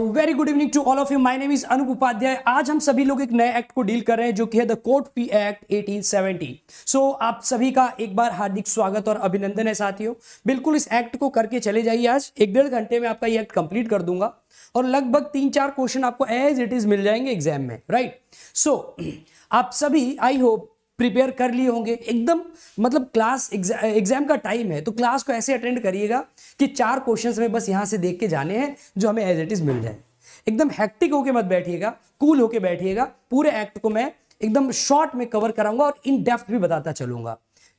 Very good evening to all of you my name is Anoop Upadhyay आज हम सभी लोग एक नए एक्ट को डील कर रहे हैं जो कि है the court fee act 1870 so so, आप सभी का एक बार हार्दिक स्वागत और अभिनंदन है साथियों बिल्कुल इस एक्ट को करके चले जाइए आज एक डेढ़ घंटे में आपका ये एक्ट कंप्लीट कर दूंगा और लगभग तीन चार क्वेश्चन आपको एज इट इज मिल जाएंगे एग्जाम में राइट right? सो so, आप सभी आई होप प्रिपेयर कर लिए होंगे एकदम मतलब क्लास एग्जाम का टाइम है तो क्लास को ऐसे अटेंड करिएगा कि चार क्वेश्चन हमें बस यहाँ से देख के जाने हैं जो हमें एज इट इज़ मिल जाए एकदम हैक्टिक होके मत बैठिएगा कूल होके बैठिएगा पूरे एक्ट को मैं एकदम शॉर्ट में कवर कराऊंगा और इन डेप्थ भी बताता चलूंगा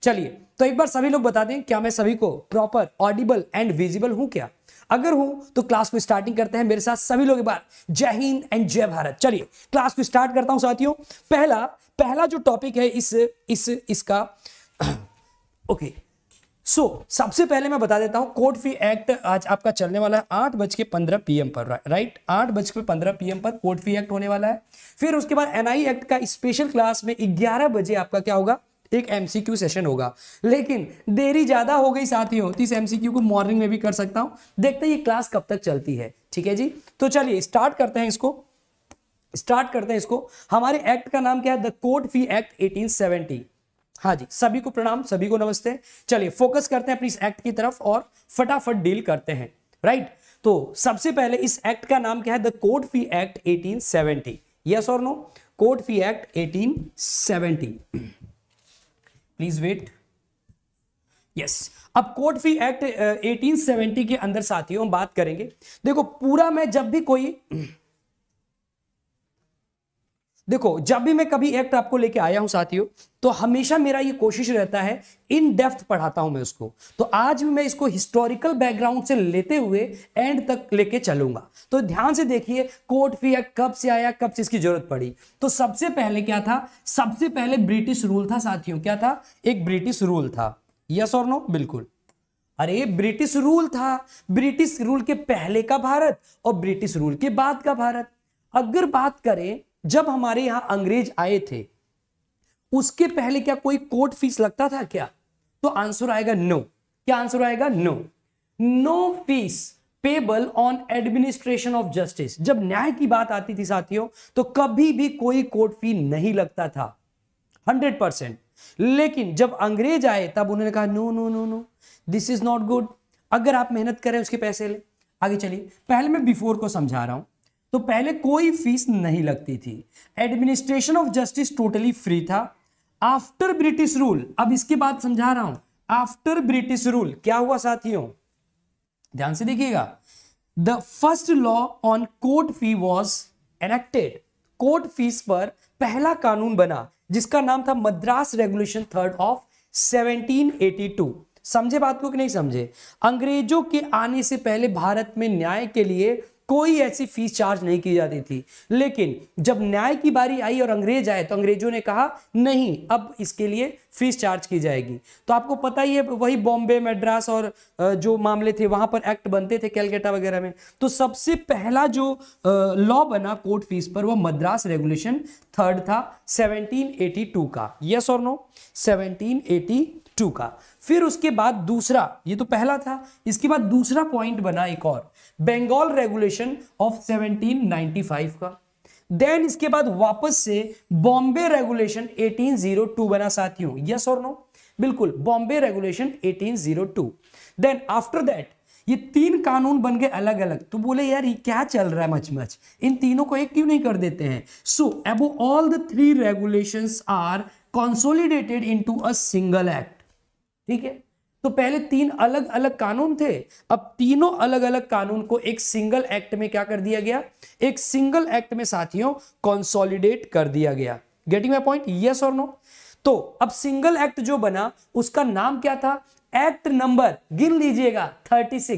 चलिए तो एक बार सभी लोग बता दें क्या मैं सभी को प्रॉपर ऑडिबल एंड विजिबल हूं क्या अगर हूं तो क्लास को स्टार्टिंग करते हैं मेरे साथ सभी लोग एक बार जय हिंद एंड जय भारत चलिए क्लास को स्टार्ट करता हूं साथियों पहला पहला जो टॉपिक है इस इस इसका ओके सो so, सबसे पहले मैं बता देता हूं कोर्ट फी एक्ट आज आपका चलने वाला है आठ बज के पंद्रह पीएम पर राइट आठ बज के पंद्रह पीएम पर कोर्ट फी एक्ट होने वाला है फिर उसके बाद एनआई एक्ट e का स्पेशल क्लास में ग्यारह बजे आपका क्या होगा एक एमसीक्यू सेशन होगा लेकिन देरी ज़्यादा हो गई साथियों तो इस एमसीक्यू को मॉर्निंग में भी कर सकता हूं देखते हैं ये क्लास कब तक चलती है ठीक है जी तो चलिए स्टार्ट करते हैं इसको स्टार्ट करते हैं इसको हमारे एक्ट का नाम क्या है द कोर्ट फी एक्ट 1870 हाँ जी सभी को प्रणाम सभी को नमस्ते चलिए फोकस करते हैं अपनी इस एक्ट की तरफ और फटाफट डील करते हैं राइट तो सबसे पहले इस एक्ट का नाम क्या है the court fee act 1870 yes और no court fee act 1870 please wait yes अब कोर्ट फी एक्ट 1870 के अंदर साथियों हम बात करेंगे देखो पूरा मैं जब भी कोई देखो जब भी मैं कभी एक्ट आपको लेके आया हूं साथियों तो हमेशा मेरा ये कोशिश रहता है इन डेप्थ पढ़ाता हूं मैं उसको तो आज भी मैं इसको हिस्टोरिकल बैकग्राउंड से लेते हुए एंड तक लेके चलूंगा तो ध्यान से देखिए कोर्ट फी एक्ट कब से आया कब से इसकी जरूरत पड़ी तो सबसे पहले क्या था सबसे पहले ब्रिटिश रूल था साथियों क्या था एक ब्रिटिश रूल था यस और नो बिल्कुल अरे ब्रिटिश रूल था ब्रिटिश रूल के पहले का भारत और ब्रिटिश रूल के बाद का भारत अगर बात करें जब हमारे यहां अंग्रेज आए थे उसके पहले क्या कोई कोर्ट फीस लगता था क्या तो आंसर आएगा नो क्या आंसर आएगा no no fees payable on administration of justice जब न्याय की बात आती थी साथियों तो कभी भी कोई कोर्ट फी नहीं लगता था हंड्रेड परसेंट लेकिन जब अंग्रेज आए तब उन्होंने कहा no no no no this is not good अगर आप मेहनत करें उसके पैसे ले आगे चलिए पहले मैं बिफोर को समझा रहा हूं तो पहले कोई फीस नहीं लगती थी administration of justice totally free था आफ्टर ब्रिटिश रूल अब इसके बाद समझा रहा हूं आफ्टर ब्रिटिश रूल क्या हुआ साथियों ध्यान से देखिएगा the first law on court fee was enacted court fees पर पहला कानून बना जिसका नाम था मद्रास रेगुलेशन थर्ड ऑफ 1782 समझे बात को कि नहीं समझे अंग्रेजों के आने से पहले भारत में न्याय के लिए कोई ऐसी फीस चार्ज नहीं की जाती थी लेकिन जब न्याय की बारी आई और अंग्रेज आए तो अंग्रेजों ने कहा नहीं अब इसके लिए फीस चार्ज की जाएगी तो आपको पता ही है वही बॉम्बे मद्रास और जो मामले थे वहां पर एक्ट बनते थे कैलकाटा वगैरह में तो सबसे पहला जो लॉ बना कोर्ट फीस पर वह मद्रास रेगुलेशन थर्ड था सेवनटीन का यस और नो सेवनटीन का फिर उसके बाद दूसरा ये तो पहला था इसके बाद दूसरा पॉइंट बना एक और बंगाल रेगुलेशन ऑफ 1795 का देन इसके बाद वापस से बॉम्बे रेगुलेशन 1802 बना साथियों यस और नो बिल्कुल Bombay regulation 1802 then after that ये तीन कानून बन गए अलग अलग तो बोले यार ये क्या चल रहा है मच मच इन तीनों को एक क्यों नहीं कर देते हैं so above all the three regulations are consolidated into a single act ठीक है तो पहले तीन अलग अलग कानून थे अब तीनों अलग अलग कानून को एक सिंगल एक्ट में क्या कर दिया गया एक सिंगल एक्ट में साथियों कंसोलिडेट कर दिया गया गेटिंग माई पॉइंट यस और नो तो अब सिंगल एक्ट जो बना उसका नाम क्या था एक्ट नंबर गिन लीजिएगा 36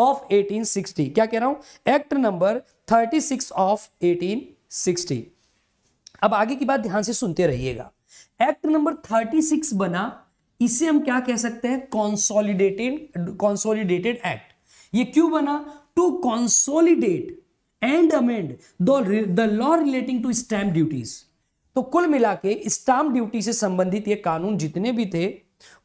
ऑफ 1860 क्या कह रहा हूं एक्ट नंबर 36 ऑफ 1860 अब आगे की बात ध्यान से सुनते रहिएगा एक्ट नंबर 36 बना इसे हम क्या कह सकते हैं कॉन्सोलिडेटेड कॉन्सोलिडेटेड एक्ट ये क्यों बना to consolidate and amend the law relating to stamp duties तो कुल मिला के स्टाम्प ड्यूटी से संबंधित ये कानून जितने भी थे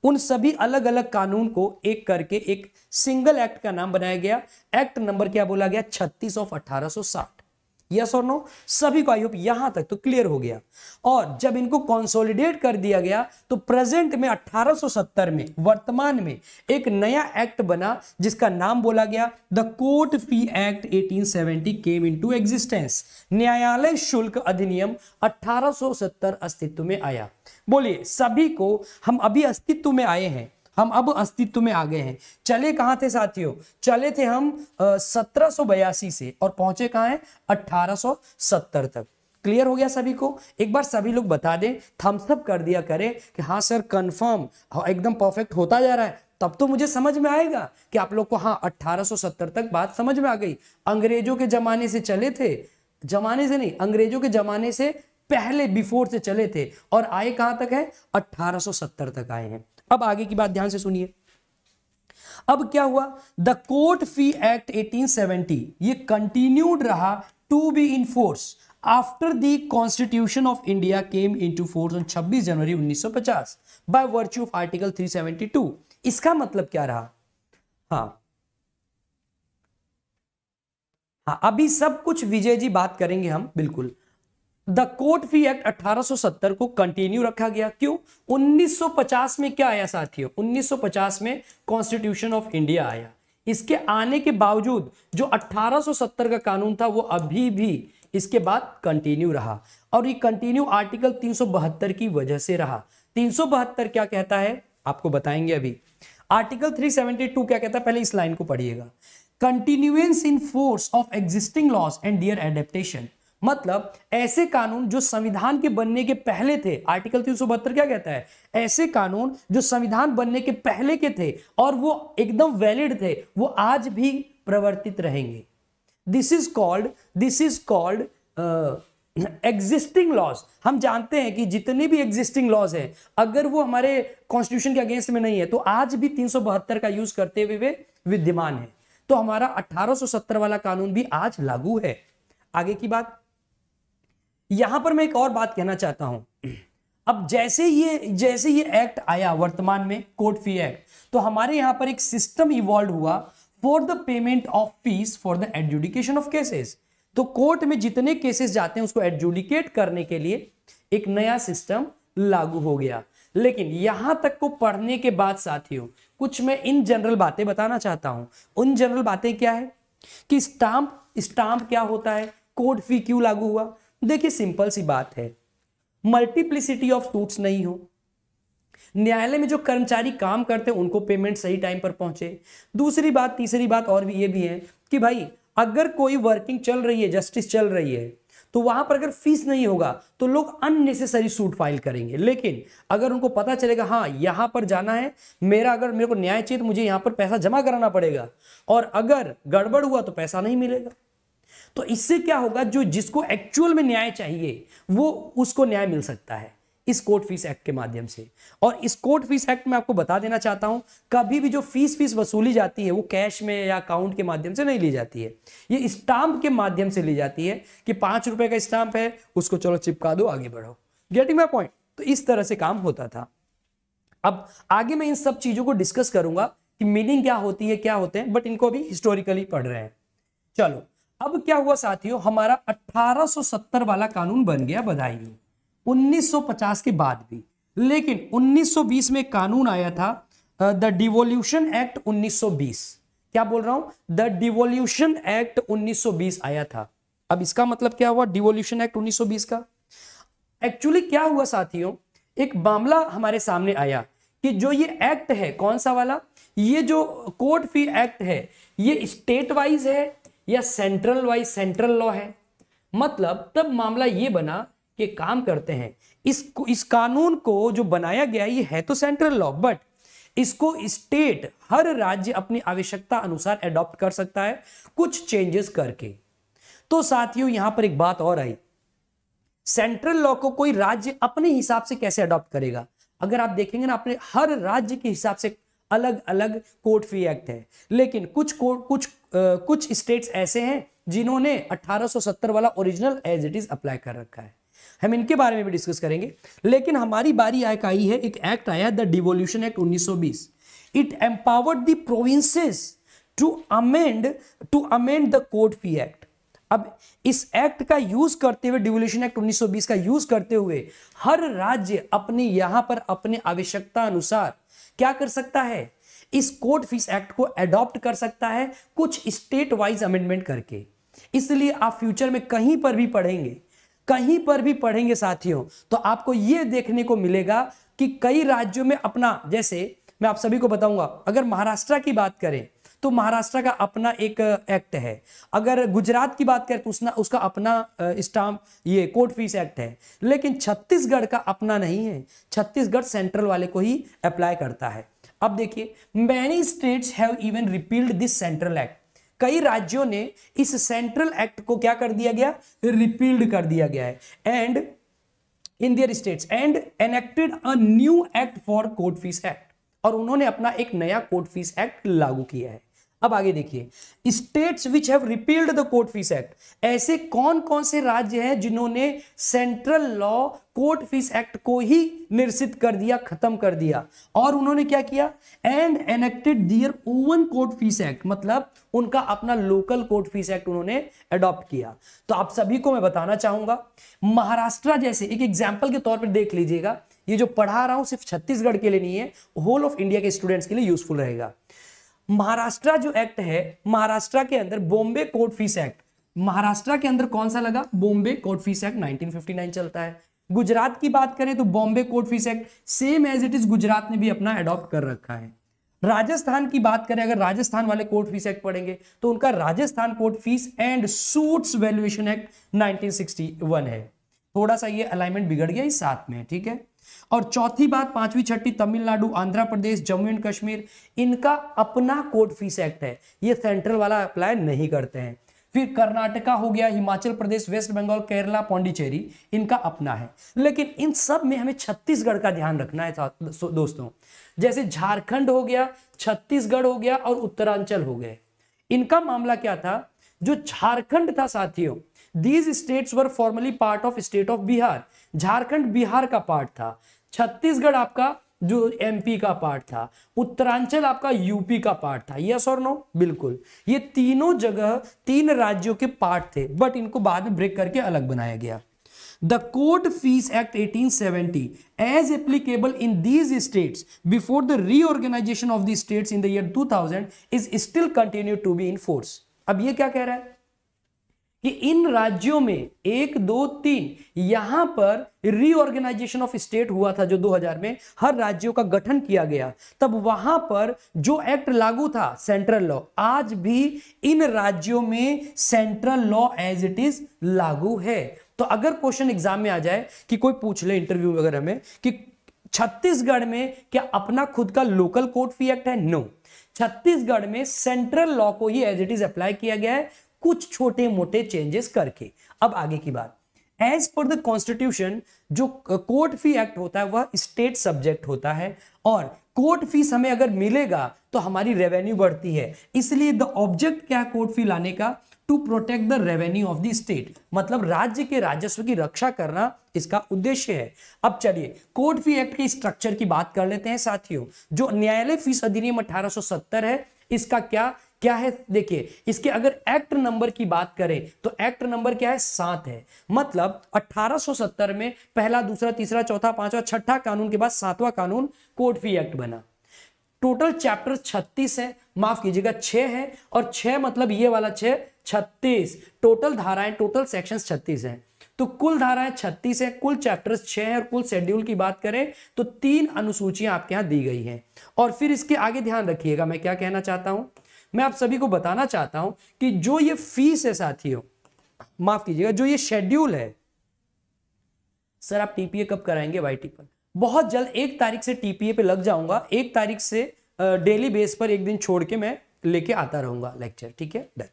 उन सभी अलग अलग कानून को एक करके एक सिंगल एक्ट का नाम बनाया गया एक्ट नंबर क्या बोला गया छत्तीस ऑफ अठारह यस और नो सभी को आई होप यहां तक तो क्लियर हो गया और जब इनको कंसोलिडेट कर दिया गया तो प्रेजेंट में 1870 में वर्तमान में एक नया एक्ट बना जिसका नाम बोला गया the court fee act 1870 came into existence न्यायालय शुल्क अधिनियम 1870 अस्तित्व में आया बोलिए सभी को हम अभी अस्तित्व में आए हैं हम अब अस्तित्व में आ गए हैं चले कहा थे साथियों चले थे हम सत्रह बयासी से और पहुंचे कहा हैं 1870 तक क्लियर हो गया सभी को एक बार सभी लोग बता दें थम्सअप कर दिया करें कि हाँ सर कंफर्म हाँ, एकदम परफेक्ट होता जा रहा है तब तो मुझे समझ में आएगा कि आप लोग को हाँ 1870 तक बात समझ में आ गई अंग्रेजों के जमाने से चले थे जमाने से नहीं अंग्रेजों के जमाने से पहले बिफोर से चले थे और आए कहाँ तक है 1870 तक आए हैं अब आगे की बात ध्यान से सुनिए अब क्या हुआ द कोर्ट फी एक्ट 1870 ये कंटिन्यूड रहा to be in force after the constitution of India came into force on 26 January 1950 by virtue of article 372 इसका मतलब क्या रहा हा हाँ अभी सब कुछ विजय जी बात करेंगे हम बिल्कुल द कोर्ट फी एक्ट 1870 को कंटिन्यू रखा गया क्यों 1950 में क्या आया साथियों 1950 में कॉन्स्टिट्यूशन ऑफ इंडिया आया इसके आने के बावजूद जो 1870 का कानून था वो अभी भी इसके बाद कंटिन्यू रहा और ये कंटिन्यू आर्टिकल 372 की वजह से रहा 372 क्या कहता है आपको बताएंगे अभी आर्टिकल 372 क्या कहता है पहले इस लाइन को पढ़िएगा continuance in force of existing laws and their adaptation मतलब ऐसे कानून जो संविधान के बनने के पहले थे आर्टिकल तीन क्या कहता है ऐसे कानून जो संविधान बनने के पहले के थे और वो एकदम वैलिड थे वो आज भी प्रवर्तित रहेंगे this is called this is called existing laws हम जानते हैं कि जितने भी एग्जिस्टिंग लॉज हैं अगर वो हमारे कॉन्स्टिट्यूशन के अगेंस्ट में नहीं है तो आज भी तीन का यूज करते हुए वे विद्यमान है तो हमारा 1870 वाला कानून भी आज लागू है आगे की बात यहां पर मैं एक और बात कहना चाहता हूं अब जैसे ये जैसे ये एक्ट आया वर्तमान में कोर्ट फी एक्ट तो हमारे यहां पर एक सिस्टम इवॉल्व हुआ for the payment of fees for the adjudication of cases तो कोर्ट में जितने केसेस जाते हैं उसको एडजुडिकेट करने के लिए एक नया सिस्टम लागू हो गया लेकिन यहां तक को पढ़ने के बाद साथियों कुछ मैं इन जनरल बातें बताना चाहता हूं उन जनरल बातें क्या है कि स्टाम्प स्टाम्प क्या होता है कोर्ट फी क्यों लागू हुआ देखिए सिंपल सी बात है मल्टीप्लिसिटी ऑफ सूट्स नहीं हो न्यायालय में जो कर्मचारी काम करते हैं उनको पेमेंट सही टाइम पर पहुंचे दूसरी बात तीसरी बात और भी ये भी है कि भाई अगर कोई वर्किंग चल रही है जस्टिस चल रही है तो वहां पर अगर फीस नहीं होगा तो लोग अननेसेसरी सूट फाइल करेंगे लेकिन अगर उनको पता चलेगा हाँ यहां पर जाना है मेरा अगर मेरे को न्याय चाहिए तो मुझे यहां पर पैसा जमा कराना पड़ेगा और अगर गड़बड़ हुआ तो पैसा नहीं मिलेगा तो इससे क्या होगा जो जिसको एक्चुअल में न्याय चाहिए वो उसको न्याय मिल सकता है इस कोर्ट फीस एक्ट के माध्यम से और इस कोर्ट फीस एक्ट में आपको बता देना चाहता हूं कभी भी जो फीस फीस वसूली जाती है वो कैश में या अकाउंट के माध्यम से नहीं ली जाती है ये स्टाम्प के माध्यम से ली जाती है कि पांच रुपए का स्टाम्प है उसको चलो चिपका दो आगे बढ़ो गेटिंग माई पॉइंट तो इस तरह से काम होता था अब आगे मैं इन सब चीजों को डिस्कस करूंगा कि मीनिंग क्या होती है क्या होते हैं बट इनको अभी हिस्टोरिकली पढ़ रहे हैं चलो अब क्या हुआ साथियों हमारा 1870 वाला कानून बन गया बधाई हो 1950 के बाद भी लेकिन 1920 में कानून आया था द डिवोल्यूशन एक्ट 1920 क्या बोल रहा हूं द डिवोल्यूशन एक्ट 1920 आया था अब इसका मतलब क्या हुआ डिवोल्यूशन एक्ट 1920 का एक्चुअली क्या हुआ साथियों एक मामला हमारे सामने आया कि जो ये एक्ट है कौन सा वाला ये जो कोर्ट फी एक्ट है ये स्टेट वाइज है या सेंट्रल वाइज सेंट्रल लॉ है मतलब तब मामला ये बना कि काम करते हैं इस इस कानून को जो बनाया गया ये है तो सेंट्रल लॉ बट इसको स्टेट हर राज्य अपनी आवश्यकता अनुसार एडॉप्ट कर सकता है कुछ चेंजेस करके तो साथियों यहां पर एक बात और आई सेंट्रल लॉ को कोई राज्य अपने हिसाब से कैसे अडॉप्ट करेगा अगर आप देखेंगे ना अपने हर राज्य के हिसाब से अलग अलग कोर्ट फी एक्ट है लेकिन कुछ कोर्ट कुछ आ, कुछ स्टेट्स ऐसे हैं जिन्होंने 1870 वाला original as it is apply कर रखा है हम इनके बारे में भी डिस्कस करेंगे लेकिन हमारी बारी आय आई है एक एक्ट आया the devolution act 1920 it empowered the provinces to amend to amend the court fee act अब इस एक्ट का यूज करते हुए डिवोल्यूशन एक्ट 1920 का यूज करते हुए हर राज्य अपने यहां पर अपने आवश्यकता अनुसार क्या कर सकता है इस कोर्ट फीस एक्ट को एडॉप्ट कर सकता है कुछ स्टेट वाइज अमेंडमेंट करके इसलिए आप फ्यूचर में कहीं पर भी पढ़ेंगे कहीं पर भी पढ़ेंगे साथियों तो आपको यह देखने को मिलेगा कि कई राज्यों में अपना जैसे मैं आप सभी को बताऊंगा अगर महाराष्ट्र की बात करें तो महाराष्ट्र का अपना एक एक्ट है अगर गुजरात की बात करें तो उसना उसका अपना स्टाम्प ये कोर्ट फीस एक्ट है लेकिन छत्तीसगढ़ का अपना नहीं है छत्तीसगढ़ सेंट्रल वाले को ही अप्लाई करता है अब देखिए many states have even repealed this central act कई राज्यों ने इस सेंट्रल एक्ट को क्या कर दिया गया रिपील्ड कर दिया गया है and in their states and enacted a new act for court fees act और उन्होंने अपना एक नया कोर्ट फीस एक्ट लागू किया है अब आगे देखिए states which have repealed the court fees act ऐसे कौन कौन से राज्य हैं जिन्होंने central law court fees act को ही निरसित कर दिया खत्म कर दिया और उन्होंने क्या किया and enacted their own court fees act मतलब उनका अपना लोकल कोर्ट फीस एक्ट उन्होंने अडॉप्ट किया तो आप सभी को मैं बताना चाहूंगा महाराष्ट्र जैसे एक एग्जाम्पल के तौर पर देख लीजिएगा ये जो पढ़ा रहा हूं सिर्फ छत्तीसगढ़ के लिए नहीं है होल ऑफ इंडिया के स्टूडेंट्स के लिए यूजफुल रहेगा महाराष्ट्र जो एक्ट है महाराष्ट्र के अंदर Bombay court fees act Maharashtra के अंदर कौन सा लगा बॉम्बे कोर्ट फीस एक्ट 1959 चलता है गुजरात की बात करें तो Bombay court fees act same as it is Gujarat ने भी अपना एडॉप्ट कर रखा है राजस्थान की बात करें अगर राजस्थान वाले कोर्ट फीस एक्ट पढ़ेंगे तो उनका Rajasthan court fees and suits valuation act 1961 है थोड़ा सा ये अलाइनमेंट बिगड़ गया इस साथ में ठीक है और चौथी बात पांचवी छठी तमिलनाडु आंध्र प्रदेश जम्मू एंड कश्मीर इनका अपना कोर्ट फीस एक्ट है ये सेंट्रल वाला अप्लाई नहीं करते हैं फिर कर्नाटका हो गया हिमाचल प्रदेश वेस्ट बंगाल केरला पौंडीचेरी इनका अपना है लेकिन इन सब में हमें छत्तीसगढ़ का ध्यान रखना है दोस्तों जैसे झारखंड हो गया छत्तीसगढ़ हो गया और उत्तरांचल हो गए इनका मामला क्या था जो झारखंड था साथियों these states were formerly part of state of Bihar Jharkhand Bihar का पार्ट था छत्तीसगढ़ आपका जो एमपी का पार्ट था उत्तरांचल आपका यूपी का पार्ट था यस और नो बिल्कुल ये तीनों जगह तीन राज्यों के पार्ट थे बट इनको बाद में ब्रेक करके अलग बनाया गया the court fees Act 1870 as applicable in these states before the reorganisation of the states in the year 2000 is still continue to be in force अब ये क्या कह रहा है कि इन राज्यों में एक दो तीन यहां पर रीऑर्गेनाइजेशन ऑफ स्टेट हुआ था जो 2000 में हर राज्यों का गठन किया गया तब वहां पर जो एक्ट लागू था सेंट्रल लॉ आज भी इन राज्यों में central law as it is लागू है तो अगर क्वेश्चन एग्जाम में आ जाए कि कोई पूछ ले इंटरव्यू वगैरह में कि छत्तीसगढ़ में क्या अपना खुद का लोकल कोर्ट फी एक्ट है नो no. छत्तीसगढ़ में सेंट्रल लॉ को ही एज इट इज अप्लाई किया गया है कुछ छोटे मोटे चेंजेस करके अब आगे की बात एज पर द कॉन्स्टिट्यूशन जो कोर्ट फी एक्ट होता है वह स्टेट सब्जेक्ट होता है और कोर्ट फीस हमें अगर मिलेगा तो हमारी रेवेन्यू बढ़ती है इसलिए द ऑब्जेक्ट क्या है कोर्ट फी लाने का to protect the revenue of the state मतलब राज्य के राजस्व की रक्षा करना इसका उद्देश्य है अब चलिए कोर्ट फी एक्ट के स्ट्रक्चर की बात कर लेते हैं साथियों जो न्यायालय फीस अधिनियम 1870 है इसका क्या क्या है देखिए इसके अगर एक्ट नंबर की बात करें तो एक्ट नंबर क्या है सात है मतलब 1870 में पहला दूसरा तीसरा चौथा पांचवा छठा कानून के बाद सातवां कानून कोर्ट फी एक्ट बना टोटल चैप्टर 36 है माफ कीजिएगा 6 है और 6 मतलब ये वाला 6 36 टोटल धाराएं टोटल सेक्शंस 36 है तो कुल धाराएं 36 है कुल चैप्टर्स 6 है और कुल शेड्यूल की बात करें तो तीन अनुसूचियां आपके यहां दी गई हैं और फिर इसके आगे ध्यान रखिएगा मैं क्या कहना चाहता हूं मैं आप सभी को बताना चाहता हूं कि जो ये फीस है साथियों माफ कीजिएगा जो ये शेड्यूल है सर आप टीपीए कब कराएंगे वाई पर बहुत जल्द एक तारीख से टीपीए पे लग जाऊंगा एक तारीख से डेली बेस पर एक दिन छोड़ के मैं लेके आता रहूंगा लेक्चर ठीक है डन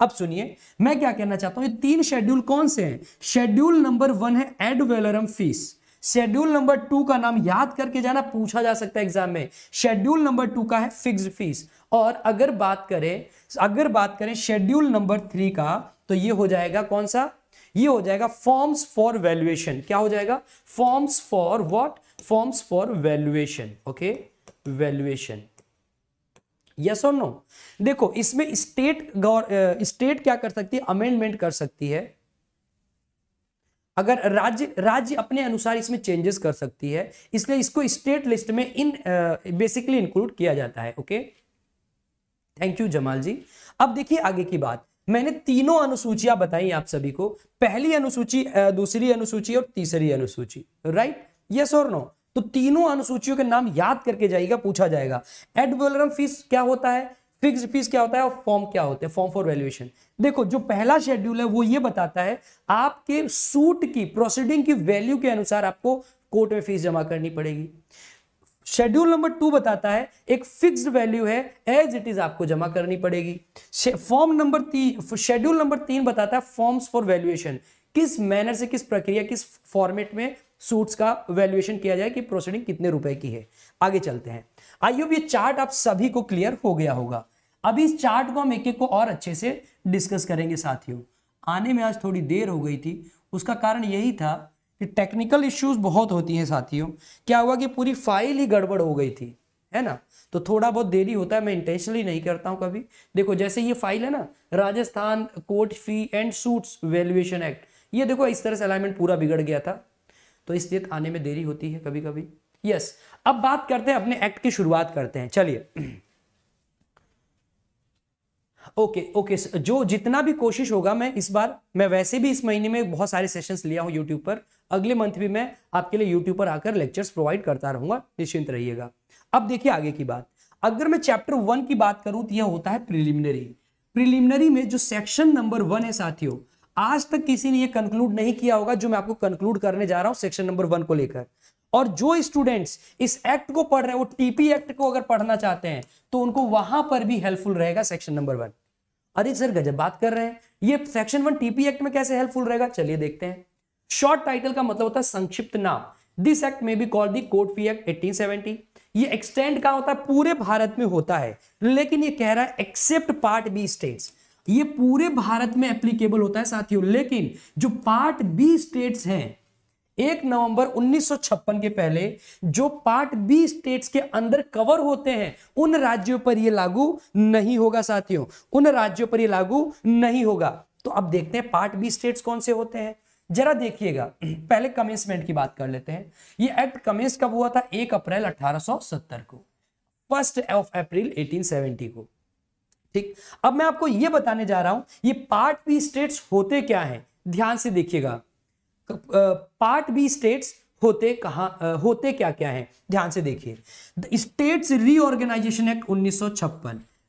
अब सुनिए मैं क्या कहना चाहता हूं ये तीन शेड्यूल कौन से हैं शेड्यूल नंबर वन है ad valorem fees schedule number two का नाम याद करके जाना पूछा जा सकता है एग्जाम में शेड्यूल नंबर टू का है फिक्स फीस और अगर बात करें अगर बात करें शेड्यूल नंबर थ्री का तो ये हो जाएगा कौन सा ये हो जाएगा फॉर्म्स फॉर वैल्यूएशन क्या हो जाएगा forms for what forms for valuation okay valuation yes और नो देखो इसमें स्टेट स्टेट क्या कर सकती है अमेंडमेंट कर सकती है अगर राज्य राज्य अपने अनुसार इसमें चेंजेस कर सकती है इसलिए इसको स्टेट लिस्ट में इन बेसिकली इंक्लूड किया जाता है okay thank you Jamal ji अब देखिए आगे की बात मैंने तीनों अनुसूचियां बताई आप सभी को पहली अनुसूची दूसरी अनुसूची और तीसरी अनुसूची राइट यस और नो तो तीनों अनुसूचियों के नाम याद करके जाएगा पूछा जाएगा एड फीस क्या होता है फिक्स फीस क्या होता है और फॉर्म क्या होते हैं फॉर्म फॉर वैल्यूएशन देखो जो पहला शेड्यूल है वो ये बताता है आपके सूट की प्रोसीडिंग की वैल्यू के अनुसार आपको कोर्ट में फीस जमा करनी पड़ेगी शेड्यूल नंबर टू बताता है एक फिक्स्ड वैल्यू है एज इट इज आपको जमा करनी पड़ेगी फॉर्म नंबर तीन शेड्यूल नंबर तीन बताता है फॉर्म्स फॉर वैल्यूएशन किस मैनर से किस प्रक्रिया किस फॉर्मेट में सूट्स का वैल्यूएशन किया जाए कि प्रोसीडिंग कितने रुपए की है आगे चलते हैं आई होप ये चार्ट आप सभी को क्लियर हो गया होगा अभी इस चार्ट को हम एक एक को और अच्छे से डिस्कस करेंगे साथियों आने में आज थोड़ी देर हो गई थी उसका कारण यही था कि टेक्निकल इश्यूज बहुत होती हैं साथियों क्या हुआ कि पूरी फाइल ही गड़बड़ हो गई थी है ना तो थोड़ा बहुत देरी होता है मैं इंटेंशनली नहीं करता हूं कभी देखो जैसे ये फाइल है ना Rajasthan court fee and suits valuation act ये देखो इस तरह से अलाइनमेंट पूरा बिगड़ गया था तो इसलिए आने में देरी होती है कभी कभी यस अब बात करते हैं अपने एक्ट की शुरुआत करते हैं चलिए ओके ओके जो जितना भी कोशिश होगा मैं इस बार मैं वैसे भी इस महीने में बहुत सारे सेशंस लिया हूँ यूट्यूब पर अगले मंथ भी मैं आपके लिए यूट्यूब पर आकर लेक्चर्स प्रोवाइड करता रहूंगा निश्चिंत रहिएगा अब देखिए आगे की बात अगर मैं चैप्टर वन की बात करूं तो यह होता है प्रिलिमिनरी प्रिलिमिनरी में जो सेक्शन नंबर वन है साथियों आज तक किसी ने यह कंक्लूड नहीं किया होगा जो मैं आपको कंक्लूड करने जा रहा हूं सेक्शन नंबर वन को लेकर और जो स्टूडेंट्स इस एक्ट को पढ़ रहे हैं वो टीपी एक्ट को अगर पढ़ना चाहते हैं तो उनको वहां पर भी हेल्पफुल रहेगा सेक्शन नंबर वन अरे सर गजब बात कर रहे हैं ये सेक्शन वन टीपी एक्ट में कैसे हेल्पफुल रहेगा चलिए देखते हैं शॉर्ट टाइटल का मतलब होता है संक्षिप्त नाम दिस एक्ट में be called the court fee act eighteen ये एक्सटेंड कहा होता है पूरे भारत में होता है लेकिन ये कह रहा है एक्सेप्ट पार्ट बी स्टेट्स ये पूरे भारत में एप्लीकेबल होता है साथियों लेकिन जो पार्ट बी स्टेट्स हैं एक नवंबर 1956 के पहले जो पार्ट बी स्टेट्स के अंदर कवर होते हैं उन राज्यों पर यह लागू नहीं होगा साथियों उन राज्यों पर यह लागू नहीं होगा तो अब देखते हैं पार्ट बी स्टेट्स कौन से होते हैं जरा देखिएगा पहले कमेंसमेंट की बात कर लेते हैं ये एक्ट कमेंस कब हुआ था एक अप्रैल 1870 को फर्स्ट ऑफ अप्रैल 1870 को ठीक अब मैं आपको यह बताने जा रहा हूं ये पार्ट बी स्टेट्स होते क्या हैं ध्यान से देखिएगा पार्ट बी स्टेट्स होते कहा होते क्या क्या हैं ध्यान से देखिए स्टेट्स रीऑर्गेनाइजेशन एक्ट उन्नीस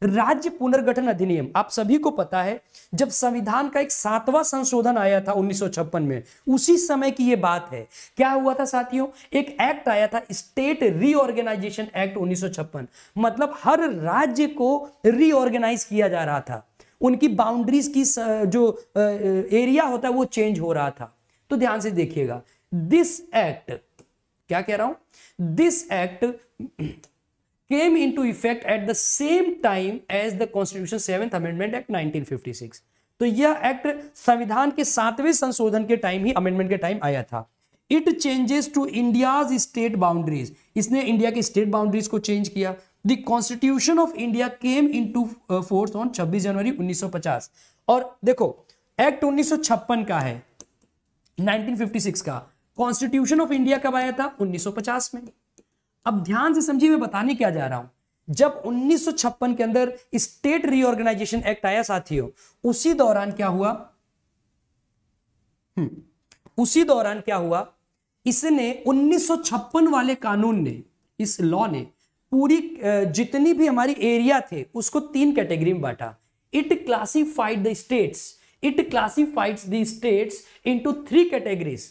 राज्य पुनर्गठन अधिनियम आप सभी को पता है जब संविधान का एक सातवां संशोधन आया था 1956 में उसी समय की यह बात है क्या हुआ था साथियों एक एक्ट आया था स्टेट रीऑर्गेनाइजेशन एक्ट 1956 मतलब हर राज्य को रीऑर्गेनाइज किया जा रहा था उनकी बाउंड्रीज की जो एरिया होता है वो चेंज हो रहा था तो ध्यान से देखिएगा दिस एक्ट क्या कह रहा हूं this act came into effect at the same time as the constitution seventh amendment act 1956 तो यह एक्ट संविधान के सातवें संशोधन के टाइम ही अमेंडमेंट के टाइम आया था it changes to India state boundaries इसने इंडिया की स्टेट बाउंड्रीज को चेंज किया the constitution of India came into force on छब्बीस जनवरी 1950 और देखो एक्ट 1956 का है 1956 का कॉन्स्टिट्यूशन ऑफ इंडिया कब आया था 1950 में अब ध्यान से समझिए मैं बताने क्या जा रहा हूं जब 1956 के अंदर स्टेट रीऑर्गेनाइजेशन एक्ट आया साथियों उसी दौरान क्या हुआ हम्म, उसी दौरान क्या हुआ इसने 1956 वाले कानून ने इस लॉ ने पूरी जितनी भी हमारी एरिया थे उसको तीन कैटेगरी में बांटा it classified the states it classifies the states into three categories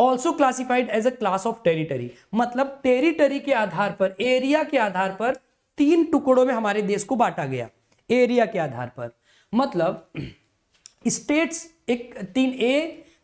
also classified as a class of territory मतलब टेरिटरी के आधार पर एरिया के आधार पर तीन टुकड़ों में हमारे देश को बांटा गया एरिया के आधार पर मतलब स्टेट्स एक तीन A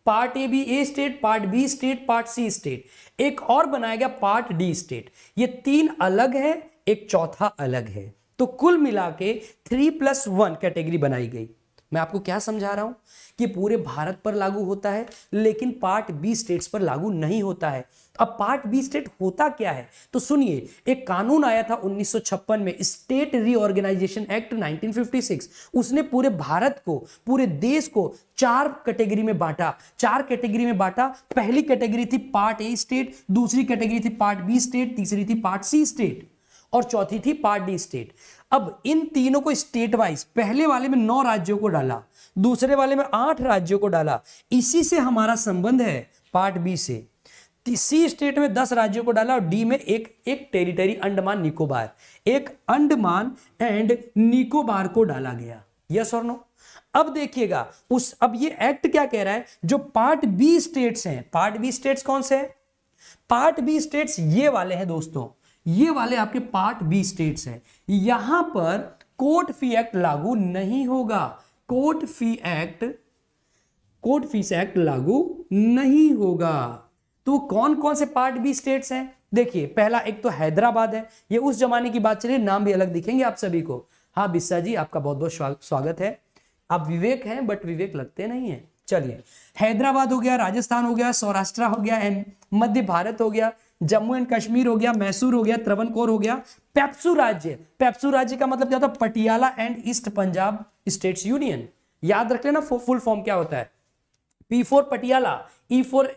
part A B A state part B state part C state एक और बनाया गया पार्ट डी स्टेट ये तीन अलग है एक चौथा अलग है तो कुल मिला के थ्री प्लस वन कैटेगरी बनाई गई मैं आपको क्या समझा रहा हूं कि पूरे भारत पर लागू होता है लेकिन पार्ट बी स्टेट्स पर लागू नहीं होता है अब पार्ट बी स्टेट होता क्या है तो सुनिए एक कानून आया था 1956 में स्टेट रीऑर्गेनाइजेशन एक्ट 1956 उसने पूरे भारत को पूरे देश को चार कैटेगरी में बांटा चार कैटेगरी में बांटा पहली कैटेगरी थी पार्ट ए स्टेट दूसरी कैटेगरी थी पार्ट बी स्टेट तीसरी थी पार्ट सी स्टेट और चौथी थी पार्ट डी स्टेट अब इन तीनों को स्टेट वाइज पहले वाले में नौ राज्यों को डाला दूसरे वाले में आठ राज्यों को डाला इसी से हमारा संबंध है पार्ट बी से सी स्टेट में दस राज्यों को डाला और डी में एक एक टेरिटरी अंडमान निकोबार एक अंडमान एंड निकोबार को डाला गया यस और नो अब देखिएगा उस अब ये एक्ट क्या कह रहा है जो पार्ट बी स्टेट्स हैं पार्ट बी स्टेट्स कौन से हैं पार्ट बी स्टेट्स ये वाले हैं दोस्तों ये वाले आपके पार्ट बी स्टेट्स हैं यहां पर कोर्ट फी एक्ट लागू नहीं होगा court fee act court fees act लागू नहीं होगा तो कौन कौन से पार्ट बी स्टेट्स हैं देखिए पहला एक तो हैदराबाद है ये उस जमाने की बात चलिए नाम भी अलग दिखेंगे आप सभी को हाँ बिस्सा जी आपका बहुत बहुत स्वागत है आप विवेक हैं बट विवेक लगते नहीं है चलिए हैदराबाद हो गया राजस्थान हो गया सौराष्ट्र हो गया मध्य भारत हो गया जम्मू एंड कश्मीर हो गया मैसूर हो गया कोर हो गया पेप्सू राज्य पेप्सू राज्य का मतलब क्या होता है Patiala and East Punjab state union याद रख लेना फुल फॉर्म क्या होता है P for Patiala E e for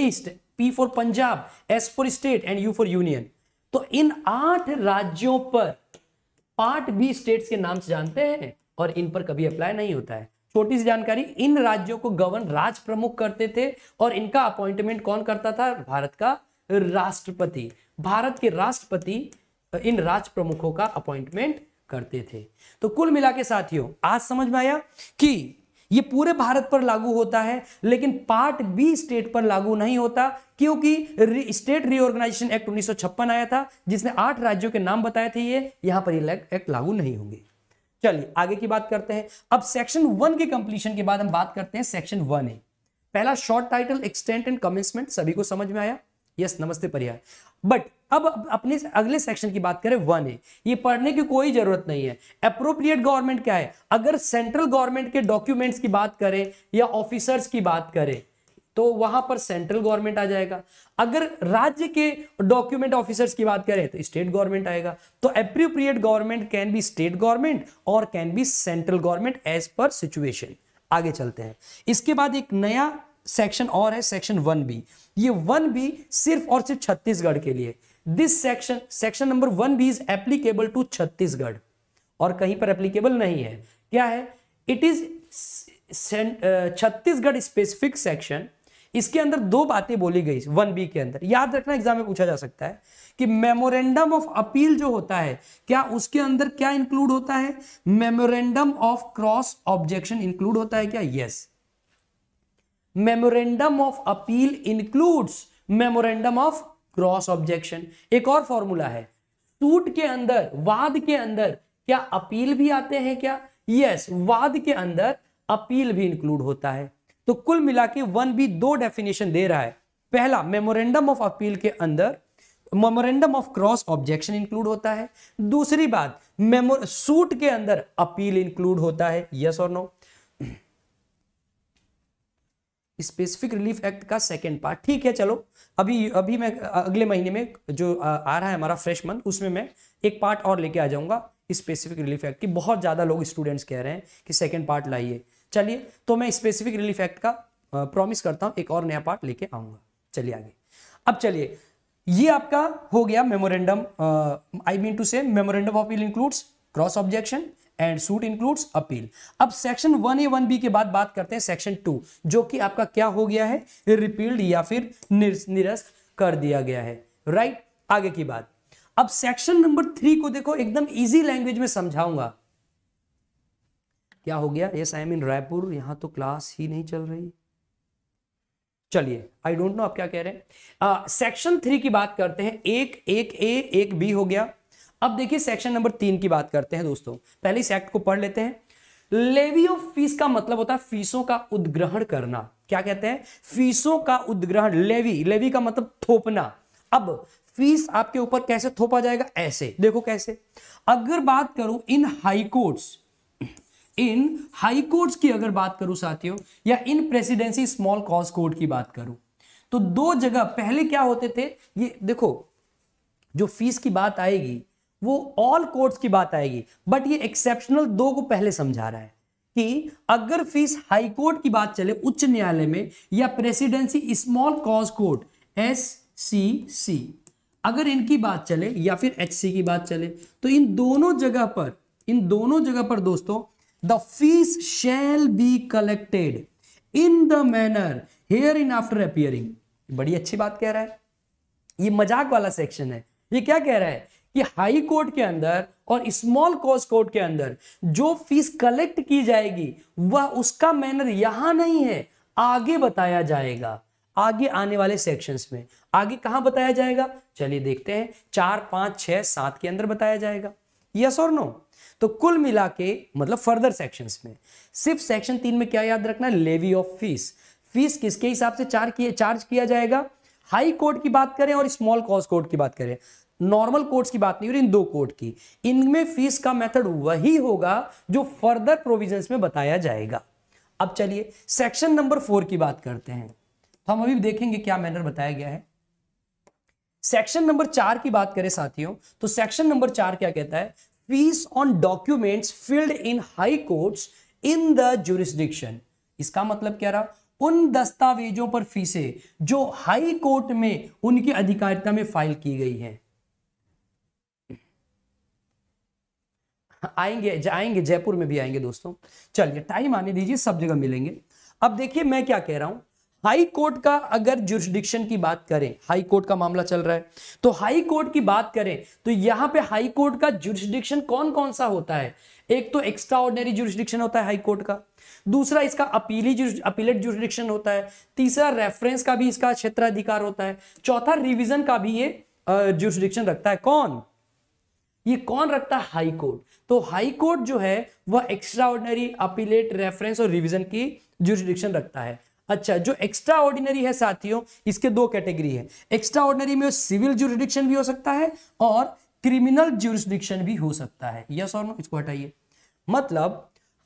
East P for Punjab S for state and U for union तो इन आठ राज्यों पर पार्ट बी स्टेट्स के नाम से जानते हैं और इन पर कभी अप्लाई नहीं होता है छोटी सी जानकारी इन राज्यों को गवर्न राज प्रमुख करते थे और इनका अपॉइंटमेंट कौन करता था भारत का राष्ट्रपति भारत के राष्ट्रपति इन राज प्रमुखों का अपॉइंटमेंट करते थे तो कुल मिला के साथियों आज समझ में आया कि ये पूरे भारत पर लागू होता है लेकिन पार्ट बी स्टेट पर लागू नहीं होता क्योंकि स्टेट रीऑर्गेनाइजेशन एक्ट उन्नीस आया था जिसने आठ राज्यों के नाम बताए थे ये यहां पर ये एक्ट लागू नहीं होंगे चलिए आगे की बात करते हैं अब सेक्शन वन के कंप्लीशन के बाद हम बात करते हैं सेक्शन वन ए पहला short title extent and commencement सभी को समझ में आया यस नमस्ते परिहार बट अब अपने अगले सेक्शन की बात करें वन ए ये पढ़ने की कोई जरूरत नहीं है अप्रोप्रिएट गवर्नमेंट क्या है अगर सेंट्रल गवर्नमेंट के डॉक्यूमेंट्स की बात करें या ऑफिसर्स की बात करें तो वहां पर सेंट्रल गवर्नमेंट आ जाएगा अगर राज्य के डॉक्यूमेंट ऑफिसर्स की बात करें तो स्टेट गवर्नमेंट आएगा तो appropriate government can be state government और can be central government as per situation आगे चलते हैं इसके बाद एक नया सेक्शन और है सेक्शन वन बी ये वन बी सिर्फ और सिर्फ छत्तीसगढ़ के लिए this section section number one B is applicable to Chhattisgarh और कहीं पर एप्लीकेबल नहीं है क्या है it is uh, Chhattisgarh specific section इसके अंदर दो बातें बोली गई वन बी के अंदर याद रखना एग्जाम में पूछा जा सकता है कि मेमोरेंडम ऑफ अपील जो होता है क्या उसके अंदर क्या इंक्लूड होता है memorandum of cross objection include होता है क्या yes memorandum of appeal includes memorandum of cross objection एक और फॉर्मूला है सूट के अंदर वाद के अंदर क्या अपील भी आते हैं क्या यस yes, वाद के अंदर अपील भी इंक्लूड होता है तो कुल मिला के वन भी दो डेफिनेशन दे रहा है पहला मेमोरेंडम ऑफ अपील के अंदर memorandum of cross objection include होता है दूसरी बात मेमो सूट के अंदर अपील इंक्लूड होता है यस और नो स्पेसिफिक रिलीफ एक्ट का सेकेंड पार्ट ठीक है चलो अभी अभी मैं अगले महीने में जो आ रहा है हमारा फ्रेश मंथ उसमें मैं एक पार्ट और लेके आ जाऊंगा स्पेसिफिक रिलीफ एक्ट की बहुत ज़्यादा लोग स्टूडेंट्स कह रहे हैं कि सेकेंड पार्ट लाइए चलिए तो मैं स्पेसिफिक रिलीफ एक्ट का प्रॉमिस करता हूं एक और नया पार्ट लेके आऊंगा चलिए आगे अब चलिए ये आपका हो गया memorandum I mean to say memorandum of appeal includes cross objection and suit includes appeal अब section one A one B के बाद बात करते हैं सेक्शन टू जो कि आपका क्या हो गया है रिपील्ड या फिर निरस्त कर दिया गया है राइट right? आगे की बात अब सेक्शन नंबर थ्री को देखो एकदम इजी लैंग्वेज में समझाऊंगा क्या हो गया yes I am in Raipur यहां तो क्लास ही नहीं चल रही चलिए आई डोंट नो आप क्या कह रहे हैं सेक्शन थ्री की बात करते हैं एक एक ए एक बी हो गया अब देखिए सेक्शन नंबर तीन की बात करते हैं दोस्तों पहले इस एक्ट को पढ़ लेते हैं लेवी ऑफ फीस का मतलब होता है फीसों का उद्ग्रहण करना क्या कहते हैं फीसों का उद्ग्रहण लेवी लेवी का मतलब थोपना अब फीस आपके ऊपर कैसे थोपा जाएगा ऐसे देखो कैसे अगर बात करूं in high courts in high courts की अगर बात करूं साथियों या in presidency small cause court की बात करूं तो दो जगह पहले क्या होते थे ये देखो जो फीस की बात आएगी वो ऑल कोर्ट्स की बात आएगी बट ये एक्सेप्शनल दो को पहले समझा रहा है कि अगर फीस हाई कोर्ट की बात चले उच्च न्यायालय में या presidency small cause court S C C अगर इनकी बात चले या फिर एच सी की बात चले तो इन दोनों जगह पर इन दोनों जगह पर दोस्तों the fees shall be collected in the manner after appearing बड़ी अच्छी बात कह रहा है ये मजाक वाला सेक्शन है ये क्या कह रहा है कि हाई कोर्ट के अंदर और स्मॉल कॉज कोर्ट के अंदर जो फीस कलेक्ट की जाएगी वह उसका मैनर यहां नहीं है आगे बताया जाएगा आगे आने वाले सेक्शंस में आगे कहां बताया जाएगा चलिए देखते हैं चार पांच छह सात के अंदर बताया जाएगा यस और नो तो कुल मिला के मतलब फर्दर सेक्शंस में सिर्फ सेक्शन तीन में क्या याद रखना है लेवी ऑफ फीस फीस किसके हिसाब से चार्ज किया चार्ज किया जाएगा हाई कोर्ट की बात करें और स्मॉल कॉज कोर्ट की बात करें नॉर्मल कोर्ट्स की बात नहीं और इन दो कोर्ट की इनमें फीस का मेथड वही होगा जो फर्दर प्रोविजंस में बताया जाएगा अब चलिए सेक्शन नंबर फोर की बात करते हैं तो हम अभी देखेंगे क्या मैनर बताया गया है सेक्शन नंबर चार की बात करें साथियों तो सेक्शन नंबर चार क्या कहता है fees on documents filed in high court in the jurisdiction इसका मतलब क्या रहा उन दस्तावेजों पर फीसें जो हाई कोर्ट में उनकी अधिकारिता में फाइल की गई है आएंगे आएंगे जयपुर में भी आएंगे दोस्तों चलिए टाइम आने दीजिए सब जगह मिलेंगे अब देखिए मैं क्या कह रहा हूं हाई कोर्ट का अगर जुरिस्डिक्शन की बात करें हाई कोर्ट का मामला चल रहा है तो हाई कोर्ट की बात करें तो यहां पे हाई कोर्ट का जुरिस्डिक्शन कौन कौन सा होता है एक तो एक्स्ट्रा ऑर्डिनरी जुरिस्डिक्शन होता है हाई कोर्ट का दूसरा इसका अपीली अपीलेट जुरिस्डिक्शन होता है तीसरा रेफरेंस का भी इसका क्षेत्राधिकार होता है चौथा रिविजन का भी ये जुरिस्डिक्शन रखता है कौन ये कौन रखता है हाई कोर्ट तो हाई कोर्ट जो है वह एक्स्ट्रा ऑर्डनरी अपीलेट रेफरेंस और रिविजन की जुरिस्डिक्शन रखता है अच्छा जो एक्स्ट्रा ऑर्डिनरी है साथियों इसके दो कैटेगरी है एक्स्ट्रा ऑर्डिनरी में सिविल जुरिडिक्शन भी हो सकता है और क्रिमिनल जुरिडिक्शन भी हो सकता है यस और नो इसको हटाइए मतलब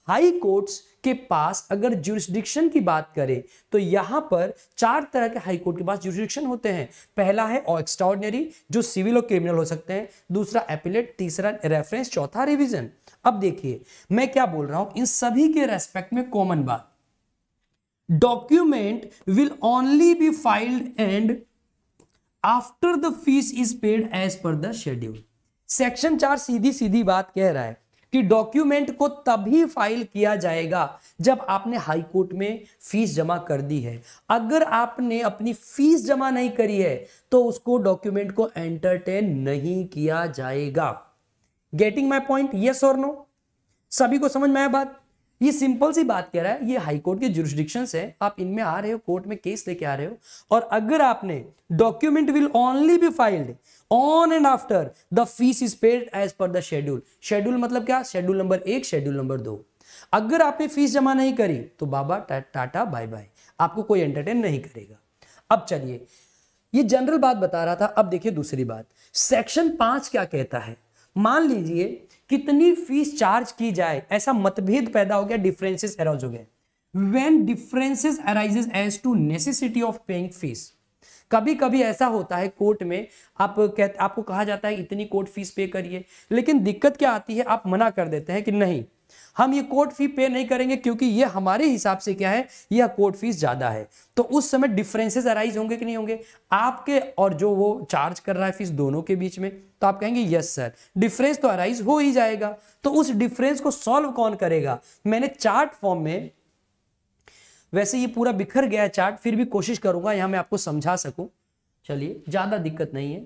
हाई कोर्ट्स के पास अगर जुरिस्डिक्शन की बात करें तो यहां पर चार तरह के हाई कोर्ट के पास जुरिस्डिक्शन होते हैं पहला है और एक्स्ट्राऑर्डिनरी जो सिविल और क्रिमिनल हो सकते हैं दूसरा एपिलेट तीसरा रेफरेंस चौथा रिविजन अब देखिए मैं क्या बोल रहा हूं इन सभी के रेस्पेक्ट में कॉमन बात document will only be filed and after the fees is paid as per the schedule section चार सीधी सीधी बात कह रहा है कि डॉक्यूमेंट को तभी फाइल किया जाएगा जब आपने हाई कोर्ट में फीस जमा कर दी है अगर आपने अपनी फीस जमा नहीं करी है तो उसको डॉक्यूमेंट को एंटरटेन नहीं किया जाएगा गेटिंग माई पॉइंट यस और नो सभी को समझ में आया बात ये सिंपल सी बात कह रहा है ये हाई कोर्ट के जुरिस्डिक्शन है आप इनमें आ रहे हो कोर्ट में केस लेके आ रहे हो और अगर आपने document will only be filed on and after the fees is paid as per the schedule schedule मतलब क्या शेड्यूल नंबर एक शेड्यूल नंबर दो अगर आपने फीस जमा नहीं करी तो बाबा टाटा बाय बाय आपको कोई एंटरटेन नहीं करेगा अब चलिए ये जनरल बात बता रहा था अब देखिए दूसरी बात सेक्शन पांच क्या कहता है मान लीजिए कितनी फीस चार्ज की जाए ऐसा मतभेद पैदा हो गया डिफरेंसेस अराइज हो गए when differences arises as to necessity of paying fees कभी कभी ऐसा होता है कोर्ट में आप कह, आपको कहा जाता है इतनी कोर्ट फीस पे करिए लेकिन दिक्कत क्या आती है आप मना कर देते हैं कि नहीं हम ये कोर्ट फी पे नहीं करेंगे क्योंकि ये हमारे हिसाब से क्या है यह कोर्ट फीस ज़्यादा है तो उस समय डिफरेंसेस अराइज होंगे कि नहीं होंगे आपके और जो वो चार्ज कर रहा है फीस दोनों के बीच में तो आप कहेंगे यस सर डिफरेंस तो अराइज हो ही जाएगा तो उस डिफरेंस को सॉल्व कौन करेगा मैंने चार्ट फॉर्म में वैसे ये पूरा बिखर गया है चार्ट फिर भी कोशिश करूंगा यहां मैं आपको समझा सकूं चलिए ज़्यादा दिक्कत नहीं है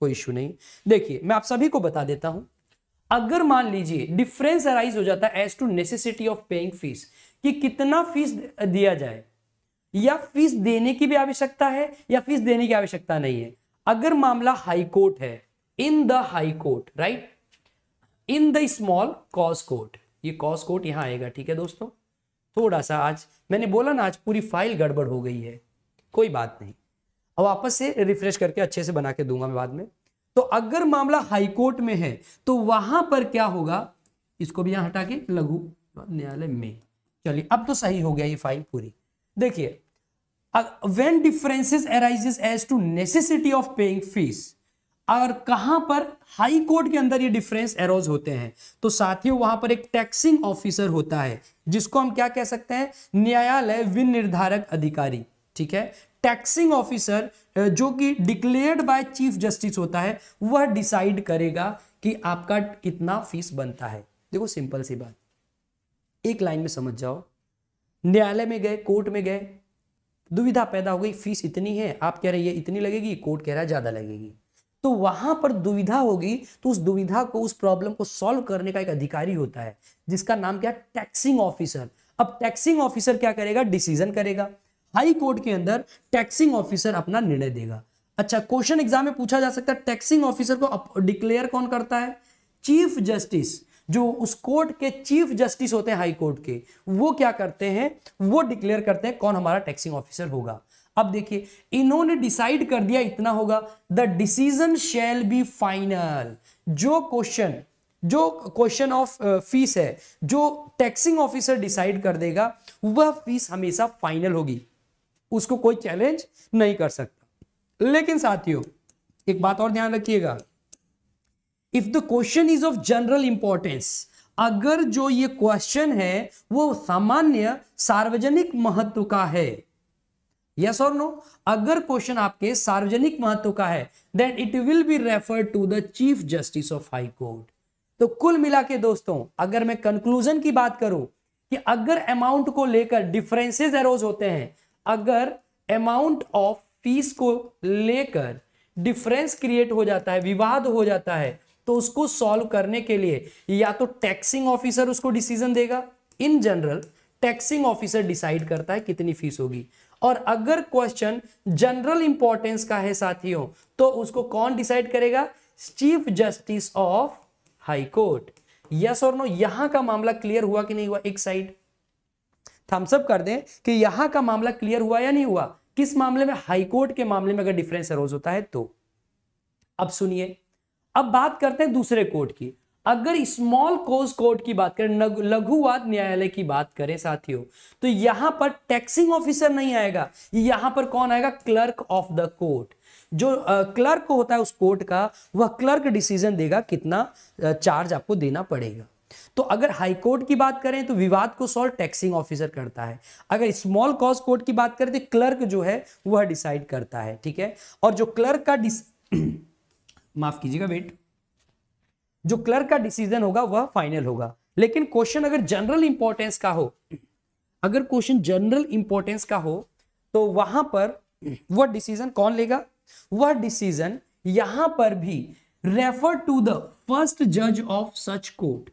कोई इश्यू नहीं देखिए मैं आप सभी को बता देता हूं अगर मान लीजिए डिफरेंस अराइज हो जाता है as to necessity of paying fees कि कितना फीस दिया जाए या फीस देने की भी आवश्यकता है या फीस देने की आवश्यकता नहीं है अगर मामला हाई कोर्ट है in the high court right in the small cause court ये कॉज कोर्ट यहां आएगा ठीक है दोस्तों थोड़ा सा आज मैंने बोला ना आज पूरी फाइल गड़बड़ हो गई है कोई बात नहीं अब वापस से रिफ्रेश करके अच्छे से बना के दूंगा मैं बाद में तो अगर मामला हाईकोर्ट में है तो वहां पर क्या होगा इसको भी यहां हटा के लघु न्यायालय में चलिए अब तो सही हो गया ये फाइल पूरी देखिए when differences arises as to necessity of paying fees और कहां पर हाई कोर्ट के अंदर ये डिफरेंस एरोज होते हैं तो साथियों वहां पर एक टैक्सिंग ऑफिसर होता है जिसको हम क्या कह सकते हैं न्यायालय विनिर्धारक अधिकारी ठीक है टैक्सिंग ऑफिसर जो कि डिक्लेयर्ड बाय चीफ जस्टिस होता है वह डिसाइड करेगा कि आपका कितना फीस बनता है देखो सिंपल सी बात एक लाइन में समझ जाओ न्यायालय में गए कोर्ट में गए दुविधा पैदा हो गई फीस इतनी है आप कह रहे ये इतनी लगेगी कोर्ट कह रहा है ज़्यादा लगेगी तो वहां पर दुविधा होगी तो उस दुविधा को उस प्रॉब्लम को सॉल्व करने का एक अधिकारी होता है जिसका नाम क्या टैक्सिंग ऑफिसर अब टैक्सिंग ऑफिसर क्या करेगा डिसीजन करेगा हाई कोर्ट के अंदर टैक्सिंग ऑफिसर अपना निर्णय देगा अच्छा क्वेश्चन एग्जाम में पूछा जा सकता है टैक्सिंग ऑफिसर को डिक्लेयर कौन करता है चीफ जस्टिस जो उस कोर्ट के चीफ जस्टिस होते हैं हाई कोर्ट के वो क्या करते हैं वो डिक्लेयर करते हैं कौन हमारा टैक्सिंग ऑफिसर होगा अब देखिए इन्होंने डिसाइड कर दिया इतना होगा the decision shall be final जो क्वेश्चन जो क्वेश्चन ऑफ फीस है जो टैक्सिंग ऑफिसर डिसाइड कर देगा वह फीस हमेशा फाइनल होगी उसको कोई चैलेंज नहीं कर सकता लेकिन साथियों एक बात और ध्यान रखिएगा if the question is of general importance अगर जो ये क्वेश्चन है वो सामान्य सार्वजनिक महत्व का है यस और नो अगर क्वेश्चन आपके सार्वजनिक महत्व का है then it will be refer to the chief justice of high court तो कुल मिला के दोस्तों अगर मैं कंक्लूजन की बात करूं कि अगर अमाउंट को लेकर डिफरेंसेस एरोज होते हैं अगर अमाउंट ऑफ फीस को लेकर डिफरेंस क्रिएट हो जाता है विवाद हो जाता है तो उसको सॉल्व करने के लिए या तो टैक्सिंग ऑफिसर उसको डिसीजन देगा in general taxing officer decide करता है कितनी फीस होगी और अगर क्वेश्चन जनरल इंपॉर्टेंस का है साथियों तो उसको कौन डिसाइड करेगा chief justice of high court yes और नो यहां का मामला क्लियर हुआ कि नहीं हुआ एक साइड थम्सअप कर दें कि यहां का मामला क्लियर हुआ या नहीं हुआ किस मामले में हाईकोर्ट के मामले में अगर डिफरेंस अरोज होता है तो अब सुनिए अब बात करते हैं दूसरे कोर्ट की अगर स्मॉल कोज कोर्ट की बात करें लघुवाद न्यायालय की बात करें साथियों तो यहां पर टैक्सिंग ऑफिसर नहीं आएगा यहां पर कौन आएगा क्लर्क ऑफ द कोर्ट जो क्लर्क होता है उस कोर्ट का वह क्लर्क डिसीजन देगा कितना चार्ज आपको देना पड़ेगा तो अगर हाई कोर्ट की बात करें तो विवाद को सॉल्व टैक्सिंग ऑफिसर करता है अगर स्मॉल कॉज कोर्ट की बात करें तो क्लर्क जो है वह डिसाइड करता है ठीक है और जो क्लर्क का डिस माफ कीजिएगा वेट जो क्लर्क का डिसीजन होगा वह फाइनल होगा लेकिन क्वेश्चन अगर जनरल इंपॉर्टेंस का हो अगर क्वेश्चन जनरल इंपॉर्टेंस का हो तो वहां पर वह डिसीजन कौन लेगा वह डिसीजन यहां पर भी रेफर टू द फर्स्ट जज ऑफ सच कोर्ट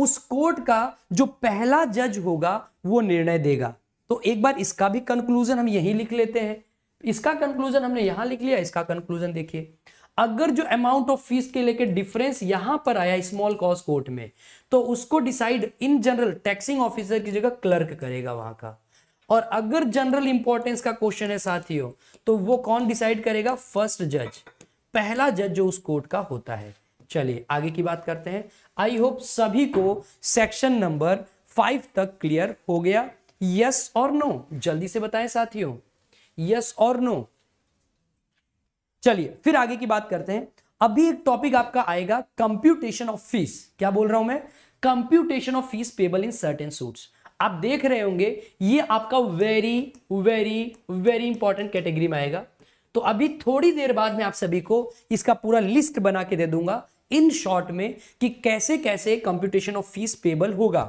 उस कोर्ट का जो पहला जज होगा वो निर्णय देगा तो एक बार इसका भी कंक्लूजन हम यही लिख लेते हैं इसका कंक्लूजन हमने यहां लिख लिया इसका कंक्लूजन देखिए अगर जो अमाउंट ऑफ फीस के लेके डिफरेंस यहां पर आया स्मॉल कॉज कोर्ट में तो उसको decide in general taxing officer की जगह क्लर्क करेगा वहां का और अगर जनरल इंपॉर्टेंस का क्वेश्चन है साथियों तो वो कौन डिसाइड करेगा फर्स्ट जज पहला जज जो उस कोर्ट का होता है चलिए आगे की बात करते हैं आई होप सभी को सेक्शन नंबर फाइव तक क्लियर हो गया यस और नो जल्दी से बताएं साथियों यस और नो चलिए फिर आगे की बात करते हैं अभी एक टॉपिक आपका आएगा कंप्यूटेशन ऑफ फीस क्या बोल रहा हूं मैं computation of fees payable in certain suits आप देख रहे होंगे ये आपका very very very important category में आएगा तो अभी थोड़ी देर बाद मैं आप सभी को इसका पूरा लिस्ट बना के दे दूंगा इन शॉर्ट में कि कैसे कैसे कंप्यूटेशन ऑफ फीस पेबल होगा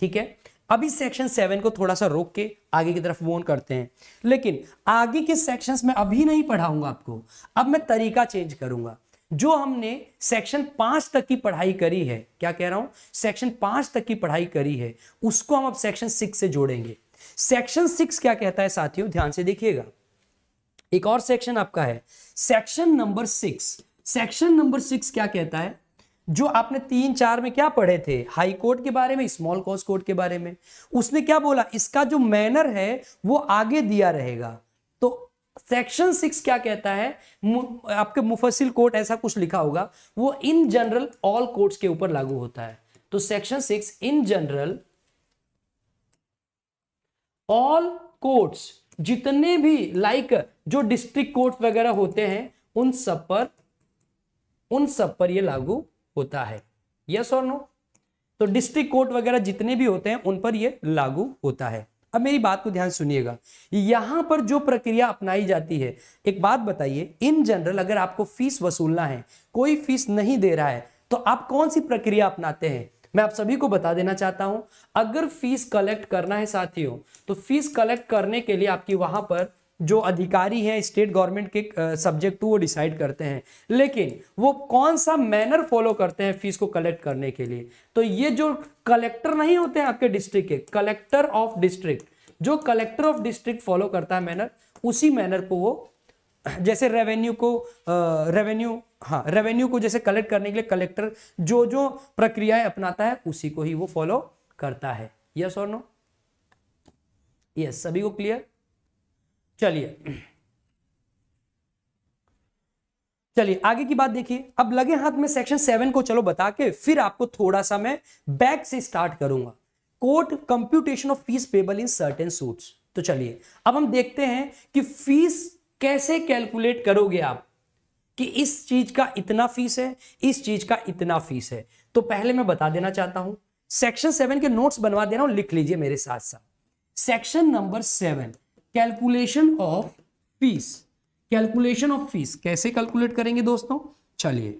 ठीक है अभी सेक्शन सेवन को थोड़ा सा रोक के आगे की तरफ वोन करते हैं लेकिन आगे के सेक्शंस में अभी नहीं पढ़ाऊंगा आपको अब मैं तरीका चेंज करूंगा जो हमने सेक्शन पांच तक की पढ़ाई करी है क्या कह रहा हूं सेक्शन पांच तक की पढ़ाई करी है उसको हम अब सेक्शन सिक्स से जोड़ेंगे सेक्शन सिक्स क्या कहता है साथियों ध्यान से देखिएगा एक और सेक्शन आपका है section number six section number six क्या कहता है जो आपने तीन चार में क्या पढ़े थे हाई कोर्ट के बारे में स्मॉल कॉज कोर्ट के बारे में उसने क्या बोला इसका जो मैनर है वो आगे दिया रहेगा तो सेक्शन सिक्स क्या कहता है आपके मुफसिल कोर्ट ऐसा कुछ लिखा होगा वो इन जनरल ऑल कोर्ट्स के ऊपर लागू होता है तो section six in general all courts जितने भी लाइक like, जो डिस्ट्रिक्ट कोर्ट वगैरह होते हैं उन सब पर उन सब पर यह लागू होता है यस और नो तो डिस्ट्रिक्ट कोर्ट वगैरह जितने भी होते हैं उन पर यह लागू होता है अब मेरी बात को ध्यान सुनिएगा यहां पर जो प्रक्रिया अपनाई जाती है एक बात बताइए इन जनरल अगर आपको फीस वसूलना है कोई फीस नहीं दे रहा है तो आप कौन सी प्रक्रिया अपनाते हैं मैं आप सभी को बता देना चाहता हूं अगर फीस कलेक्ट करना है साथियों तो फीस कलेक्ट करने के लिए आपकी वहां पर जो अधिकारी हैं स्टेट गवर्नमेंट के सब्जेक्ट टू वो डिसाइड करते हैं लेकिन वो कौन सा मैनर फॉलो करते हैं फीस को कलेक्ट करने के लिए तो ये जो कलेक्टर नहीं होते हैं आपके डिस्ट्रिक्ट के कलेक्टर ऑफ डिस्ट्रिक्ट जो कलेक्टर ऑफ डिस्ट्रिक्ट फॉलो करता है मैनर उसी मैनर को वो जैसे रेवेन्यू को रेवेन्यू हाँ रेवेन्यू को जैसे कलेक्ट करने के लिए कलेक्टर जो जो प्रक्रियाएं अपनाता है उसी को ही वो फॉलो करता है यस और नो यस सभी को क्लियर चलिए चलिए आगे की बात देखिए अब लगे हाथ में सेक्शन सेवन को चलो बता के फिर आपको थोड़ा सा मैं बैक से स्टार्ट करूंगा court computation of fees payable in certain suits तो चलिए अब हम देखते हैं कि फीस कैसे कैलकुलेट करोगे आप कि इस चीज का इतना फीस है इस चीज का इतना फीस है तो पहले मैं बता देना चाहता हूं सेक्शन सेवन के नोट्स बनवा दे रहा हूं लिख लीजिए मेरे साथ साथ section number seven calculation of fees calculation of fees कैसे कैलकुलेट करेंगे दोस्तों चलिए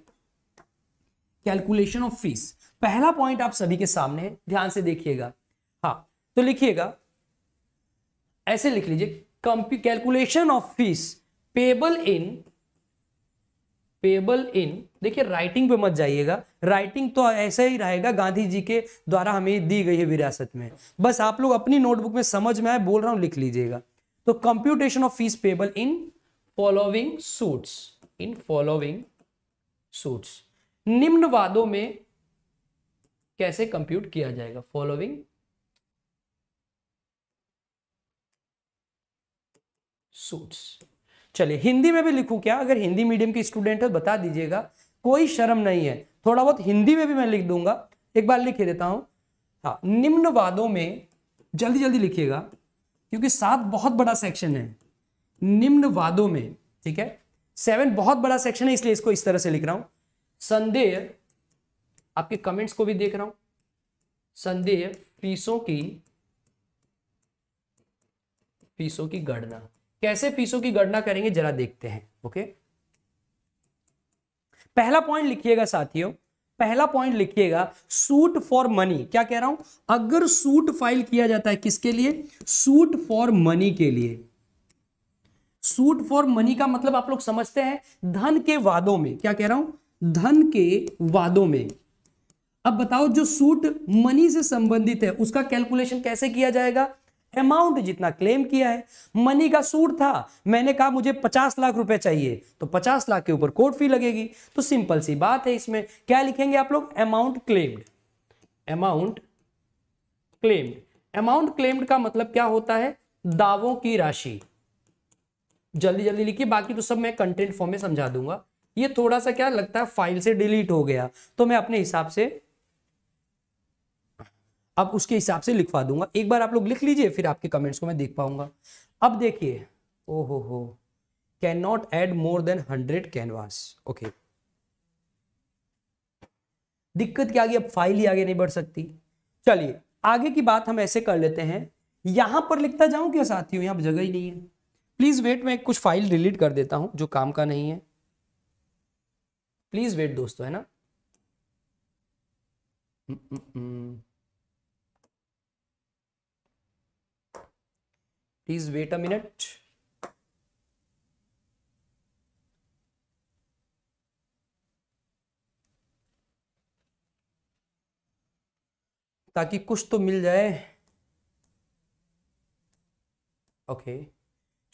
कैलकुलेशन ऑफ फीस पहला पॉइंट आप सभी के सामने है ध्यान से देखिएगा हाँ तो लिखिएगा ऐसे लिख लीजिए calculation of fees payable in payable in देखिए राइटिंग पे मत जाइएगा राइटिंग तो ऐसा ही रहेगा गांधी जी के द्वारा हमें दी गई है विरासत में बस आप लोग अपनी नोटबुक में समझ में आए बोल रहा हूं लिख लीजिएगा तो computation of fees payable in following suits in following suits निम्न वादों में कैसे कंप्यूट किया जाएगा फॉलोविंग सूट्स चलिए हिंदी में भी लिखूं क्या अगर हिंदी मीडियम के स्टूडेंट है बता दीजिएगा कोई शर्म नहीं है थोड़ा बहुत हिंदी में भी मैं लिख दूंगा एक बार लिख देता हूं हाँ निम्न वादों में जल्दी जल्दी लिखिएगा क्योंकि सात बहुत बड़ा सेक्शन है निम्न वादों में ठीक है सेवन बहुत बड़ा सेक्शन है इसलिए इसको इस तरह से लिख रहा हूं संदेह आपके कमेंट्स को भी देख रहा हूं संदेह फीसों की फीसों की गणना कैसे फीसों की गणना करेंगे जरा देखते हैं ओके पहला पॉइंट लिखिएगा साथियों पहला पॉइंट लिखिएगा सूट फॉर मनी क्या कह रहा हूं अगर सूट फाइल किया जाता है किसके लिए सूट फॉर मनी के लिए सूट फॉर मनी का मतलब आप लोग समझते हैं धन के वादों में क्या कह रहा हूं धन के वादों में अब बताओ जो सूट मनी से संबंधित है उसका कैलकुलेशन कैसे किया जाएगा अमाउंट जितना क्लेम किया है मनी का सूट था मैंने कहा मुझे पचास लाख रुपए चाहिए तो पचास लाख के ऊपर कोर्ट फी लगेगी तो सिंपल सी बात है इसमें क्या लिखेंगे आप लोग amount claimed amount claimed amount claimed का मतलब क्या होता है दावों की राशि जल्दी जल्दी लिखिए बाकी तो सब मैं कंटेंट फॉर्म में समझा दूंगा ये थोड़ा सा क्या लगता है फाइल से डिलीट हो गया तो मैं अपने हिसाब से अब उसके हिसाब से लिखवा दूंगा एक बार आप लोग लिख लीजिए फिर आपके कमेंट्स को मैं देख पाऊंगा अब देखिए ओ हो हो cannot add more than hundred canvas okay दिक्कत क्या आ गई अब फाइल ही आगे नहीं बढ़ सकती चलिए आगे की बात हम ऐसे कर लेते हैं यहां पर लिखता जाऊं क्या साथियों यहां जगह ही नहीं है प्लीज वेट मैं कुछ फाइल डिलीट कर देता हूं जो काम का नहीं है प्लीज वेट दोस्तों है ना mm, mm, mm। please wait a minute ताकि कुछ तो मिल जाए ओके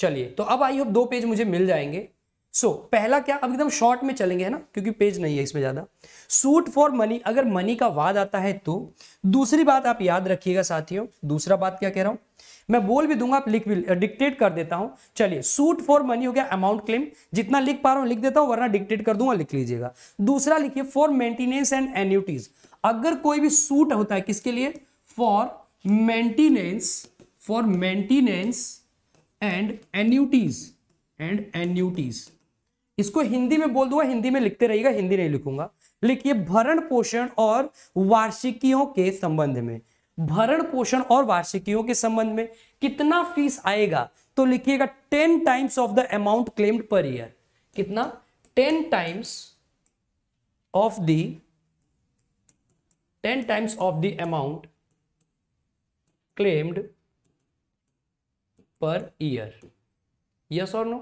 चलिए तो अब आई होप दो पेज मुझे मिल जाएंगे सो so, पहला क्या अब एकदम शॉर्ट में चलेंगे है ना क्योंकि पेज नहीं है इसमें ज़्यादा सूट फॉर मनी अगर मनी का वाद आता है तो दूसरी बात आप याद रखिएगा साथियों दूसरा बात क्या कह रहा हूं मैं बोल भी दूंगा आप लिख भी डिक्टेट कर देता हूं चलिए सूट फॉर मनी हो गया अमाउंट क्लेम जितना लिख पा रहा हूं लिख देता हूं वरना डिक्टेट कर दूंगा लिख लीजिएगा दूसरा लिखिए फॉर मेंटेनेंस एंड एन्यूटीज अगर कोई भी सूट होता है किसके लिए for maintenance for maintenance and annuities and annuities इसको हिंदी में बोल दूंगा हिंदी में लिखते रहिएगा हिंदी नहीं लिखूंगा लिखिए भरण पोषण और वार्षिकियों के संबंध में भरण पोषण और वार्षिकियों के संबंध में कितना फीस आएगा तो लिखिएगा ten times of the amount claimed per year कितना ten times of the ten times of the amount claimed per year yes और no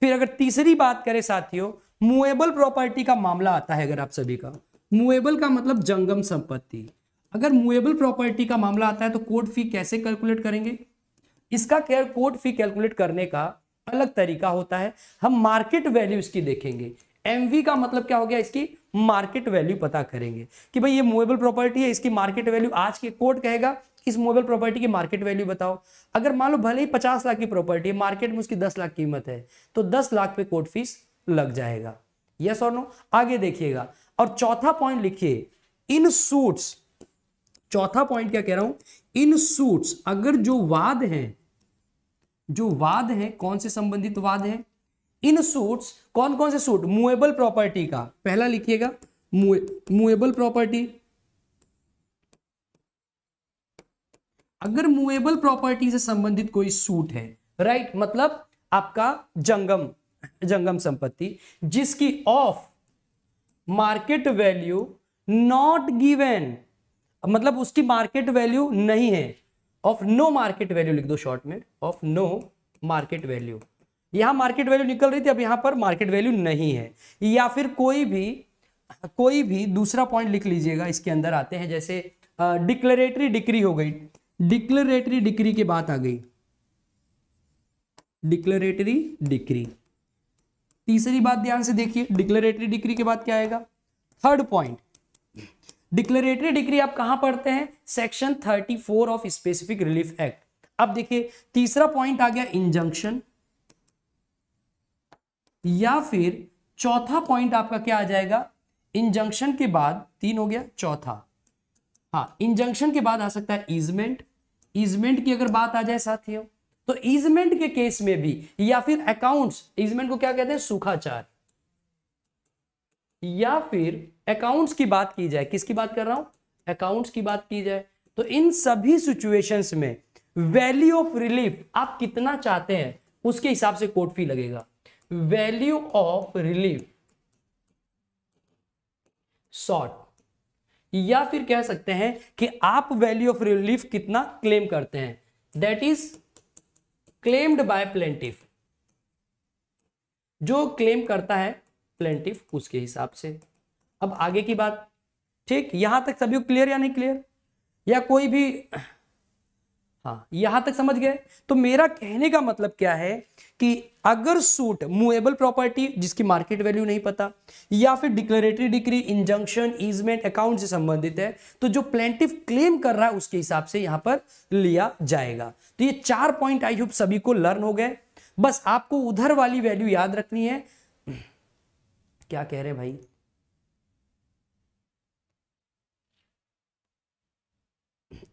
फिर अगर तीसरी बात करें साथियों मुएबल प्रॉपर्टी का मामला आता है अगर आप सभी का मुएबल का मतलब जंगम संपत्ति अगर मुएबल प्रॉपर्टी का मामला आता है तो कोर्ट फी कैसे कैलकुलेट करेंगे इसका केयर कोर्ट फी कैलकुलेट करने का अलग तरीका होता है हम मार्केट वैल्यू इसकी देखेंगे एमवी का मतलब क्या हो गया इसकी मार्केट वैल्यू पता करेंगे कि भाई ये मूवेबल प्रॉपर्टी है इसकी मार्केट वैल्यू आज के कोर्ट कहेगा इस मोबाइल प्रॉपर्टी की मार्केट वैल्यू बताओ अगर मान लो भले ही पचास लाख की प्रॉपर्टी है मार्केट में उसकी दस लाख कीमत है तो दस लाख पे कोर्ट फीस लग जाएगा यस और नो आगे देखिएगा और चौथा पॉइंट लिखिए इन सूट्स चौथा पॉइंट क्या कह रहा हूं इन सूट्स अगर जो वाद है जो वाद है कौन से संबंधित वाद है इन सूट्स कौन कौन से सूट मूवेबल प्रॉपर्टी का पहला लिखिएगा मूवेबल प्रॉपर्टी अगर मूवेबल प्रॉपर्टी से संबंधित कोई सूट है राइट right? मतलब आपका जंगम जंगम संपत्ति जिसकी of market value not given मतलब उसकी मार्केट वैल्यू नहीं है ऑफ नो मार्केट वैल्यू लिख दो शॉर्ट में ऑफ नो मार्केट वैल्यू यहां मार्केट वैल्यू निकल रही थी अब यहां पर मार्केट वैल्यू नहीं है या फिर कोई भी कोई भी दूसरा पॉइंट लिख लीजिएगा इसके अंदर आते हैं जैसे डिक्लेरेटरी डिक्री हो गई डिक्लेरेटरी डिक्री की बात आ गई डिक्लेरेटरी डिक्री तीसरी बात ध्यान से देखिए डिक्लेरेटरी डिक्री के बाद क्या आएगा थर्ड पॉइंट डिक्लेरेटरी डिक्री आप कहां पढ़ते हैं section 34 of specific relief act अब देखिए तीसरा पॉइंट आ गया इंजंक्शन या फिर चौथा पॉइंट आपका क्या आ जाएगा इंजंक्शन के बाद तीन हो गया चौथा हाँ इंजंक्शन के बाद आ सकता है इजमेंट इजमेंट की अगर बात आ जाए साथियों तो इजमेंट के केस में भी या फिर अकाउंट्स इजमेंट को क्या कहते हैं सुखाचार या फिर अकाउंट्स की बात की जाए किसकी बात कर रहा हूं अकाउंट्स की बात की जाए तो इन सभी सिचुएशंस में वैल्यू ऑफ रिलीफ आप कितना चाहते हैं उसके हिसाब से कोर्ट फी लगेगा वैल्यू ऑफ रिलीफ शॉर्ट या फिर कह सकते हैं कि आप वैल्यू ऑफ रिलीफ कितना क्लेम करते हैं that is claimed by plaintiff जो क्लेम करता है प्लेंटिफ उसके हिसाब से अब आगे की बात ठीक यहां तक सभी क्लियर या नहीं क्लियर या कोई भी हाँ यहां तक समझ गए तो मेरा कहने का मतलब क्या है कि अगर सूट मूवेबल प्रॉपर्टी जिसकी मार्केट वैल्यू नहीं पता या फिर declaratory degree injunction easement account से संबंधित है तो जो प्लेंटिव क्लेम कर रहा है उसके हिसाब से यहां पर लिया जाएगा तो ये चार पॉइंट आई होप सभी को लर्न हो गए बस आपको उधर वाली वैल्यू याद रखनी है क्या कह रहे भाई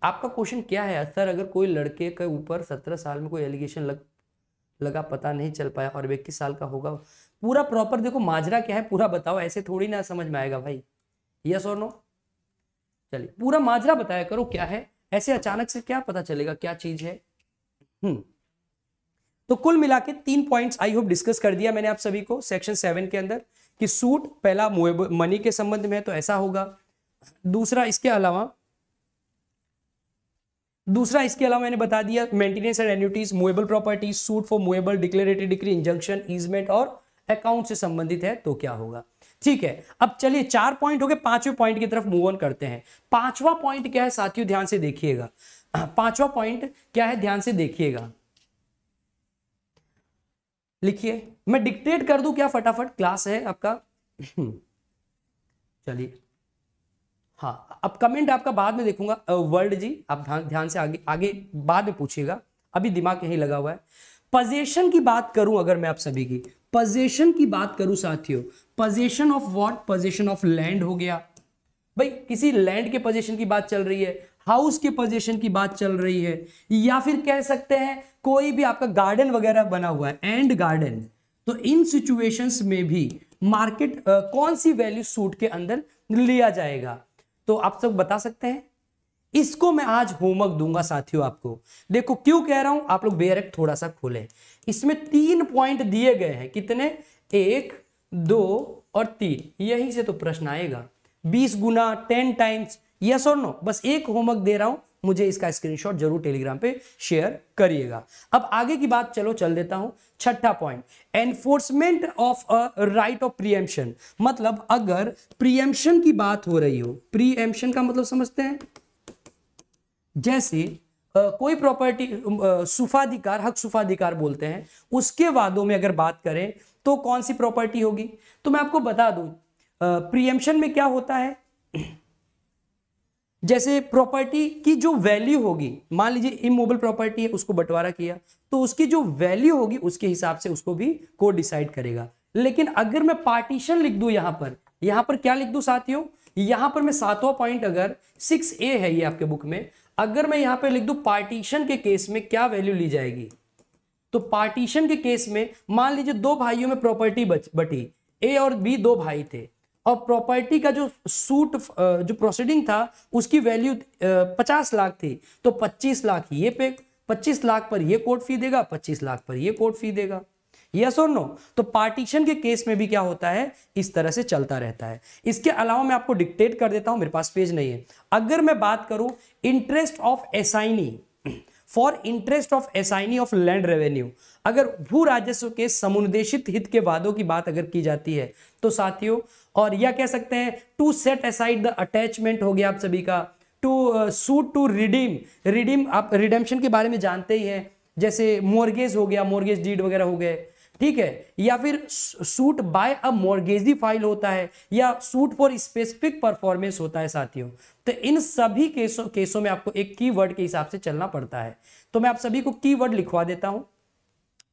आपका क्वेश्चन क्या है सर अगर कोई लड़के के ऊपर सत्रह साल में कोई एलिगेशन लग लगा पता नहीं चल पाया और इक्कीस साल का होगा पूरा प्रॉपर देखो माजरा क्या है पूरा बताओ ऐसे थोड़ी ना समझ में आएगा भाई यस और नो चलिए पूरा माजरा बताया करो क्या है ऐसे अचानक से क्या पता चलेगा क्या चीज है हम्म तो कुल मिला के तीन पॉइंट्स आई होप डिस्कस कर दिया मैंने आप सभी को सेक्शन सेवन के अंदर कि सूट पहला मनी के संबंध में है तो ऐसा होगा दूसरा इसके अलावा दूसरा इसके अलावा मैंने बता दिया maintenance and annuities movable properties suit for movable declarated decree injunction easement और अकाउंट से संबंधित है तो क्या होगा ठीक है अब चलिए चार पॉइंट हो गए पांचवें पॉइंट की तरफ मूव ऑन करते हैं पांचवा पॉइंट क्या है साथियों ध्यान से देखिएगा पांचवा पॉइंट क्या है ध्यान से देखिएगा लिखिए मैं डिक्टेट कर दूं क्या फटाफट क्लास है आपका चलिए हाँ अब कमेंट आपका बाद में देखूंगा वर्ल्ड जी आप ध्यान से आगे आगे बाद में पूछिएगा अभी दिमाग यहीं लगा हुआ है पजेशन की बात करूं अगर मैं आप सभी की पजेशन की बात करूं साथियों possession of what possession of land हो गया भाई किसी लैंड के पजेशन की बात चल रही है हाउस के पोजीशन की बात चल रही है या फिर कह सकते हैं कोई भी आपका गार्डन वगैरह बना हुआ है एंड गार्डन तो इन सिचुएशंस में भी मार्केट कौन सी वैल्यू सूट के अंदर लिया जाएगा तो आप सब बता सकते हैं इसको मैं आज होमवर्क दूंगा साथियों आपको देखो क्यों कह रहा हूं आप लोग बेरक थोड़ा सा खोले इसमें तीन पॉइंट दिए गए हैं कितने एक दो और तीन यही से तो प्रश्न आएगा बीस गुना टेन टाइम्स यस और नो बस एक होमवर्क दे रहा हूं मुझे इसका स्क्रीनशॉट जरूर टेलीग्राम पे शेयर करिएगा अब आगे की बात चलो चल देता हूं छठा point enforcement of a right of preemption मतलब अगर प्रियम्पशन की बात हो रही हो प्रियम्पशन का मतलब समझते हैं जैसे Uh, कोई प्रॉपर्टी uh, सुफाधिकार हक सुफाधिकार बोलते हैं उसके वादों में अगर बात करें तो कौन सी प्रॉपर्टी होगी तो मैं आपको बता दूं uh, प्रियम्पशन में क्या होता है जैसे प्रॉपर्टी की जो वैल्यू होगी मान लीजिए इमोबल प्रॉपर्टी है उसको बंटवारा किया तो उसकी जो वैल्यू होगी उसके हिसाब से उसको भी कोर्ट डिसाइड करेगा लेकिन अगर मैं पार्टीशन लिख दू यहां पर यहां पर क्या लिख दू साथियों यहां पर मैं सातवां पॉइंट अगर सिक्स ए है ये आपके बुक में अगर मैं यहां पर लिख दू पार्टीशन के केस में क्या वैल्यू ली जाएगी तो पार्टीशन के केस में मान लीजिए दो भाइयों में प्रॉपर्टी बटी ए और बी दो भाई थे और प्रॉपर्टी का जो सूट जो प्रोसीडिंग था उसकी वैल्यू पचास लाख थी तो पच्चीस लाख ये पे पच्चीस लाख पर ये कोर्ट फी देगा पच्चीस लाख पर ये कोर्ट फी देगा यस और नो तो पार्टीशन के केस में भी क्या होता है इस तरह से चलता रहता है इसके अलावा मैं आपको डिक्टेट कर देता हूं मेरे पास पेज नहीं है अगर मैं बात करूं interest of assignee for interest of assignee of land revenue अगर भू राजस्व के समुदेशित हित के वादों की बात अगर की जाती है तो साथियों और यह कह सकते हैं to set aside the attachment हो गया आप सभी का to suit to redeem redeem आप रिडेम्शन के बारे में जानते ही हैं जैसे मोर्गेज हो गया मोर्गेज डीड वगैरह हो गए ठीक है या फिर suit by a mortgagee file होता है या सूट फॉर स्पेसिफिक परफॉर्मेंस होता है साथियों तो इन सभी केसों केसों में आपको एक कीवर्ड के हिसाब से चलना पड़ता है तो मैं आप सभी को कीवर्ड लिखवा देता हूं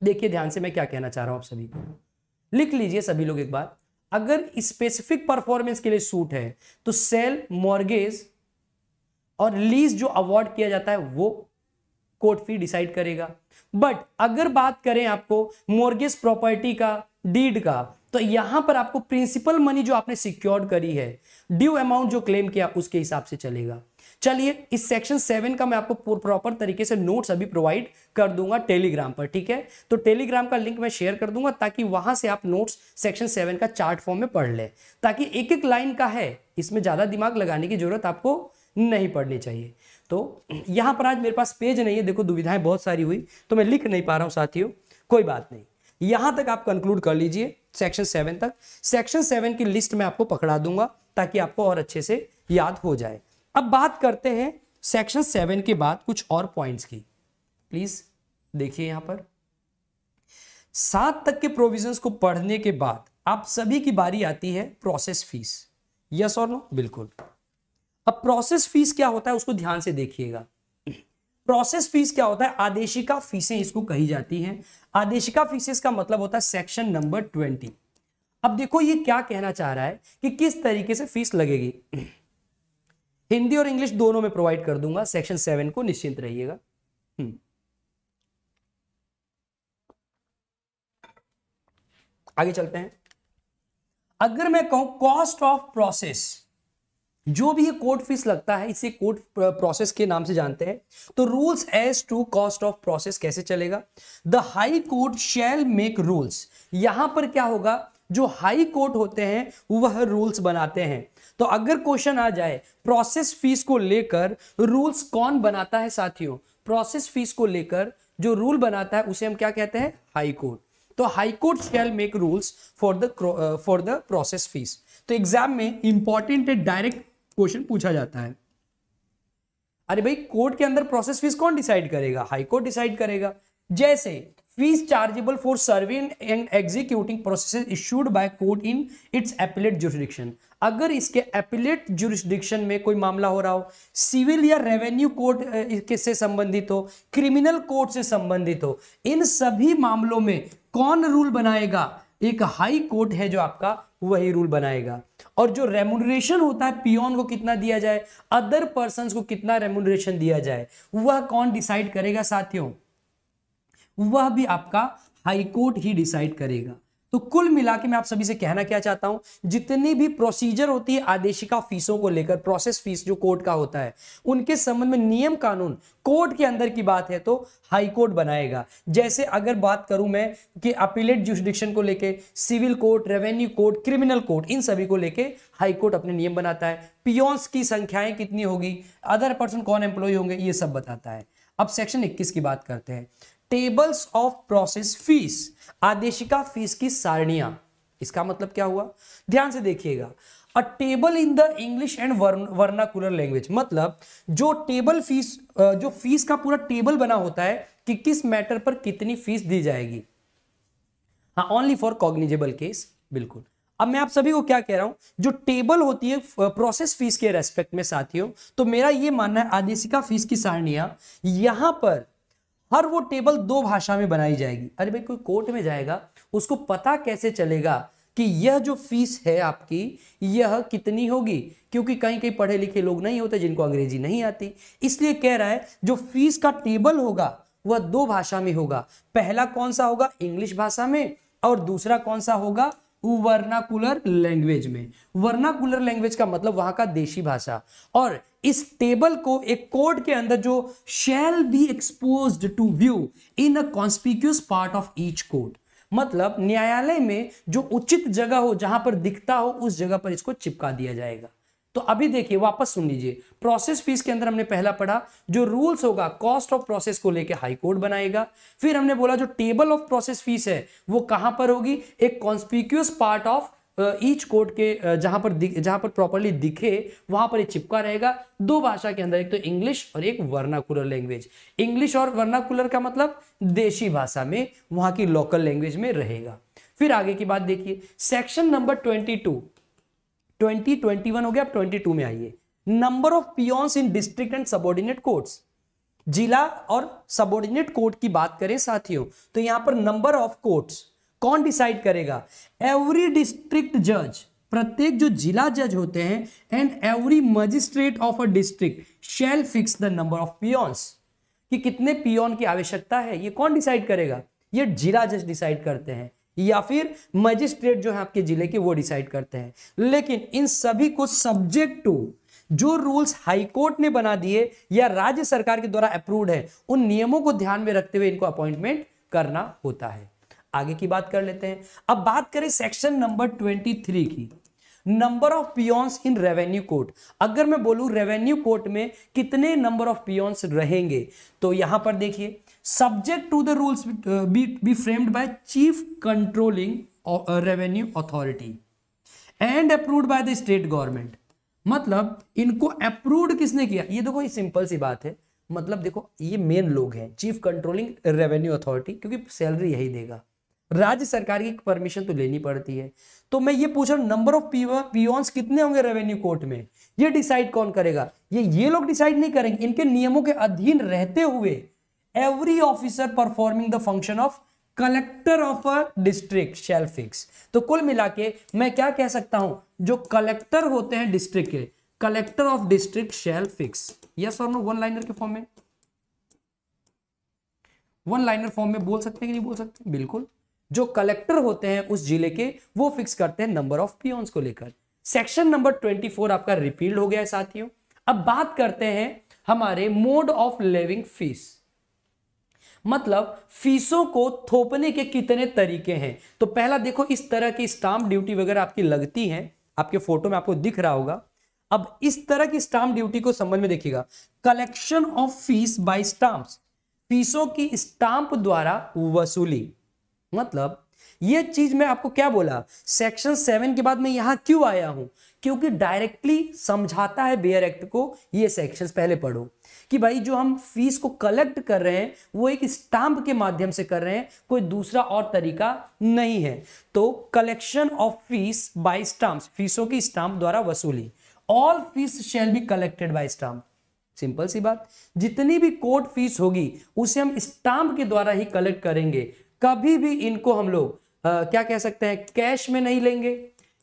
देखिए ध्यान से मैं क्या कहना चाह रहा हूं आप सभी को लिख लीजिए सभी लोग एक बार अगर स्पेसिफिक परफॉर्मेंस के लिए सूट है तो सेल मॉर्गेज और लीज जो अवार्ड किया जाता है वो कोर्ट फी डिसाइड करेगा बट अगर बात करें आपको मोर्गेज प्रॉपर्टी का डीड का तो यहां पर आपको प्रिंसिपल मनी जो आपने सिक्योर्ड करी है ड्यू अमाउंट जो क्लेम किया उसके हिसाब से चलेगा चलिए इस सेक्शन सेवन का मैं आपको प्रॉपर तरीके से नोट्स अभी प्रोवाइड कर दूंगा टेलीग्राम पर ठीक है तो टेलीग्राम का लिंक मैं शेयर कर दूंगा ताकि वहां से आप नोट्स सेक्शन सेवन का चार्ट फॉर्म में पढ़ लें ताकि एक एक लाइन का है इसमें ज़्यादा दिमाग लगाने की जरूरत आपको नहीं पढ़नी चाहिए तो यहाँ पर आज मेरे पास पेज नहीं है देखो दुविधाएं बहुत सारी हुई तो मैं लिख नहीं पा रहा हूँ साथियों कोई बात नहीं यहाँ तक आप कंक्लूड कर लीजिए सेक्शन सेवन तक सेक्शन सेवन की लिस्ट मैं आपको पकड़ा दूंगा ताकि आपको और अच्छे से याद हो जाए अब बात करते हैं सेक्शन सेवन के बाद कुछ और पॉइंट्स की प्लीज देखिए यहां पर सात तक के प्रोविजंस को पढ़ने के बाद आप सभी की बारी आती है प्रोसेस फीस यस और नो बिल्कुल अब प्रोसेस फीस क्या होता है उसको ध्यान से देखिएगा प्रोसेस फीस क्या होता है आदेशिका फीसें इसको कही जाती हैं आदेशिका फीसेस का मतलब होता है सेक्शन नंबर ट्वेंटी अब देखो ये क्या कहना चाह रहा है कि किस तरीके से फीस लगेगी हिंदी और इंग्लिश दोनों में प्रोवाइड कर दूंगा सेक्शन सेवन को निश्चिंत रहिएगा हम्म। आगे चलते हैं अगर मैं कहूं कॉस्ट ऑफ प्रोसेस जो भी ये कोर्ट फीस लगता है इसे कोर्ट प्रोसेस के नाम से जानते हैं तो rules as to cost of process कैसे चलेगा the high court shall make rules यहां पर क्या होगा जो हाई कोर्ट होते हैं वह रूल्स बनाते हैं तो अगर क्वेश्चन आ जाए प्रोसेस फीस को लेकर रूल्स कौन बनाता है साथियों प्रोसेस फीस को लेकर जो रूल बनाता है उसे हम क्या कहते हैं हाई कोर्ट तो high court shall make rules for the for the process fees तो एग्जाम में इंपॉर्टेंट है डायरेक्ट क्वेश्चन पूछा जाता है अरे भाई कोर्ट के अंदर प्रोसेस फीस कौन डिसाइड करेगा हाई कोर्ट डिसाइड करेगा जैसे fees chargeable for serving and executing process issued by court in its appellate jurisdiction अगर इसके एपिलेट जुरिस्डिक्शन में कोई मामला हो रहा हो सिविल या रेवेन्यू कोर्ट से संबंधित हो क्रिमिनल कोर्ट से संबंधित हो इन सभी मामलों में कौन रूल बनाएगा एक हाई कोर्ट है जो आपका वही रूल बनाएगा और जो रेमुनरेशन होता है पियोन को कितना दिया जाए अदर पर्सन को कितना रेमुनरेशन दिया जाए वह कौन डिसाइड करेगा साथियों वह भी आपका हाईकोर्ट ही डिसाइड करेगा तो कुल मिला के मैं आप सभी से कहना क्या चाहता हूं जितनी भी प्रोसीजर होती है आदेशिका फीसों को लेकर प्रोसेस फीस जो कोर्ट का होता है उनके संबंध में नियम कानून कोर्ट के अंदर की बात है तो हाई कोर्ट बनाएगा जैसे अगर बात करूं मैं कि अपीलेट जुडिक्शन को लेके civil court revenue court criminal court इन सभी को लेके हाई कोर्ट अपने नियम बनाता है पियोन्स की संख्याएं कितनी होगी अदर पर्सन कौन एम्प्लॉय होंगे ये सब बताता है अब सेक्शन 21 की बात करते हैं टेबल्स ऑफ प्रोसेस फीस आदेशिका फीस की सारणियां इसका मतलब क्या हुआ ध्यान से देखिएगा a table in the English and vernacular language मतलब जो टेबल फीस जो फीस का पूरा टेबल बना होता है कि किस मैटर पर कितनी फीस दी जाएगी हाँ ओनली फॉर कॉग्निजेबल केस बिल्कुल अब मैं आप सभी को क्या कह रहा हूं जो टेबल होती है प्रोसेस फीस के रेस्पेक्ट में साथियों तो मेरा यह मानना है आदेशिका फीस की सारणिया यहां पर हर वो टेबल दो भाषा में बनाई जाएगी अरे भाई कोई कोर्ट में जाएगा उसको पता कैसे चलेगा कि यह जो फीस है आपकी यह कितनी होगी क्योंकि कहीं कहीं पढ़े लिखे लोग नहीं होते जिनको अंग्रेजी नहीं आती इसलिए कह रहा है जो फीस का टेबल होगा वह दो भाषा में होगा पहला कौन सा होगा इंग्लिश भाषा में और दूसरा कौन सा होगा वर्नाकुलर लैंग्वेज में वर्नाकुलर लैंग्वेज का मतलब वहां का देशी भाषा और इस टेबल को एक कोड के अंदर जो shall be expose to view in a conspicuous part of each court मतलब न्यायालय में जो उचित जगह हो जहां पर दिखता हो उस जगह पर इसको चिपका दिया जाएगा तो अभी देखिए वापस सुन लीजिए प्रोसेस फीस के अंदर हमने पहला पढ़ा जो रूल्स होगा कॉस्ट ऑफ प्रोसेस को लेकर हाई कोर्ट बनाएगा फिर हमने बोला जो टेबल ऑफ प्रोसेस फीस है वो कहां पर होगी एक conspicuous part of each court के जहां पर जहां पर प्रॉपरली दिखे वहां पर ये चिपका रहेगा दो भाषा के अंदर एक तो इंग्लिश और एक वर्नाकुलर लैंग्वेज इंग्लिश और वर्नाकुलर का मतलब देशी भाषा में वहां की लोकल लैंग्वेज में रहेगा फिर आगे की बात देखिए section number twenty two twenty twenty one हो गया आप ट्वेंटी टू में आइए number of peons in district and subordinate courts जिला और सबोर्डिनेट कोर्ट की बात करें साथियों तो यहां पर नंबर ऑफ कोर्ट्स कौन डिसाइड करेगा एवरी डिस्ट्रिक्ट जज प्रत्येक जो जिला जज होते हैं and every magistrate of a district shall fix the number of peons कि कितने पियॉन की आवश्यकता है ये कौन डिसाइड करेगा ये जिला जज डिसाइड करते हैं या फिर मजिस्ट्रेट जो है आपके जिले के वो डिसाइड करते हैं लेकिन इन सभी को सब्जेक्ट टू जो रूल्स हाईकोर्ट ने बना दिए या राज्य सरकार के द्वारा अप्रूव्ड है उन नियमों को ध्यान में रखते हुए इनको अपॉइंटमेंट करना होता है आगे की बात कर लेते हैं अब बात करें सेक्शन नंबर ट्वेंटी थ्री की number of peons in revenue court अगर मैं बोलू रेवेन्यू कोर्ट में कितने नंबर ऑफ पियॉन्स रहेंगे तो यहां पर देखिए subject to the rules be framed by chief controlling revenue authority and approved by the state government मतलब इनको अप्रूव्ड किसने किया ये देखो ये सिंपल सी बात है मतलब देखो ये मेन लोग हैं चीफ कंट्रोलिंग रेवेन्यू अथॉरिटी क्योंकि सैलरी यही देगा राज्य सरकार की परमिशन तो लेनी पड़ती है तो मैं ये पूछ रहा हूँ नंबर ऑफ पियोन्स कितने होंगे रेवेन्यू कोर्ट में ये डिसाइड कौन करेगा ये ये लोग डिसाइड नहीं करेंगे इनके नियमों के अधीन रहते हुए every officer performing the function of collector of a district shall fix तो कुल मिला के मैं क्या कह सकता हूं जो कलेक्टर होते हैं डिस्ट्रिक्ट के collector of district shall fix yes और नो वन लाइनर के फॉर्म में वन लाइनर फॉर्म में बोल सकते हैं कि नहीं बोल सकते बिल्कुल जो कलेक्टर होते हैं उस जिले के वो फिक्स करते हैं नंबर ऑफ पियोन्स को लेकर सेक्शन नंबर 24 आपका रिपील्ड हो गया है साथियों अब बात करते हैं हमारे मोड ऑफ लिविंग फीस मतलब फीसों को थोपने के कितने तरीके हैं तो पहला देखो इस तरह की स्टाम्प ड्यूटी वगैरह आपकी लगती है आपके फोटो में आपको दिख रहा होगा अब इस तरह की स्टाम्प ड्यूटी को संबंध में देखिएगा collection of fees by stamps फीसों की स्टाम्प द्वारा वसूली मतलब ये चीज मैं आपको क्या बोला सेक्शन सेवन के बाद मैं यहां क्यों आया हूं क्योंकि डायरेक्टली समझाता है बेयर एक्ट को ये सेक्शन पहले पढ़ो कि भाई जो हम फीस को कलेक्ट कर रहे हैं वो एक स्टाम्प के माध्यम से कर रहे हैं कोई दूसरा और तरीका नहीं है तो collection of fees by stamp फीसों की स्टाम्प द्वारा वसूली all fees shall be collected by stamp simple सी बात जितनी भी कोर्ट फीस होगी उसे हम स्टाम्प के द्वारा ही कलेक्ट करेंगे कभी भी इनको हम लोग क्या कह सकते हैं कैश में नहीं लेंगे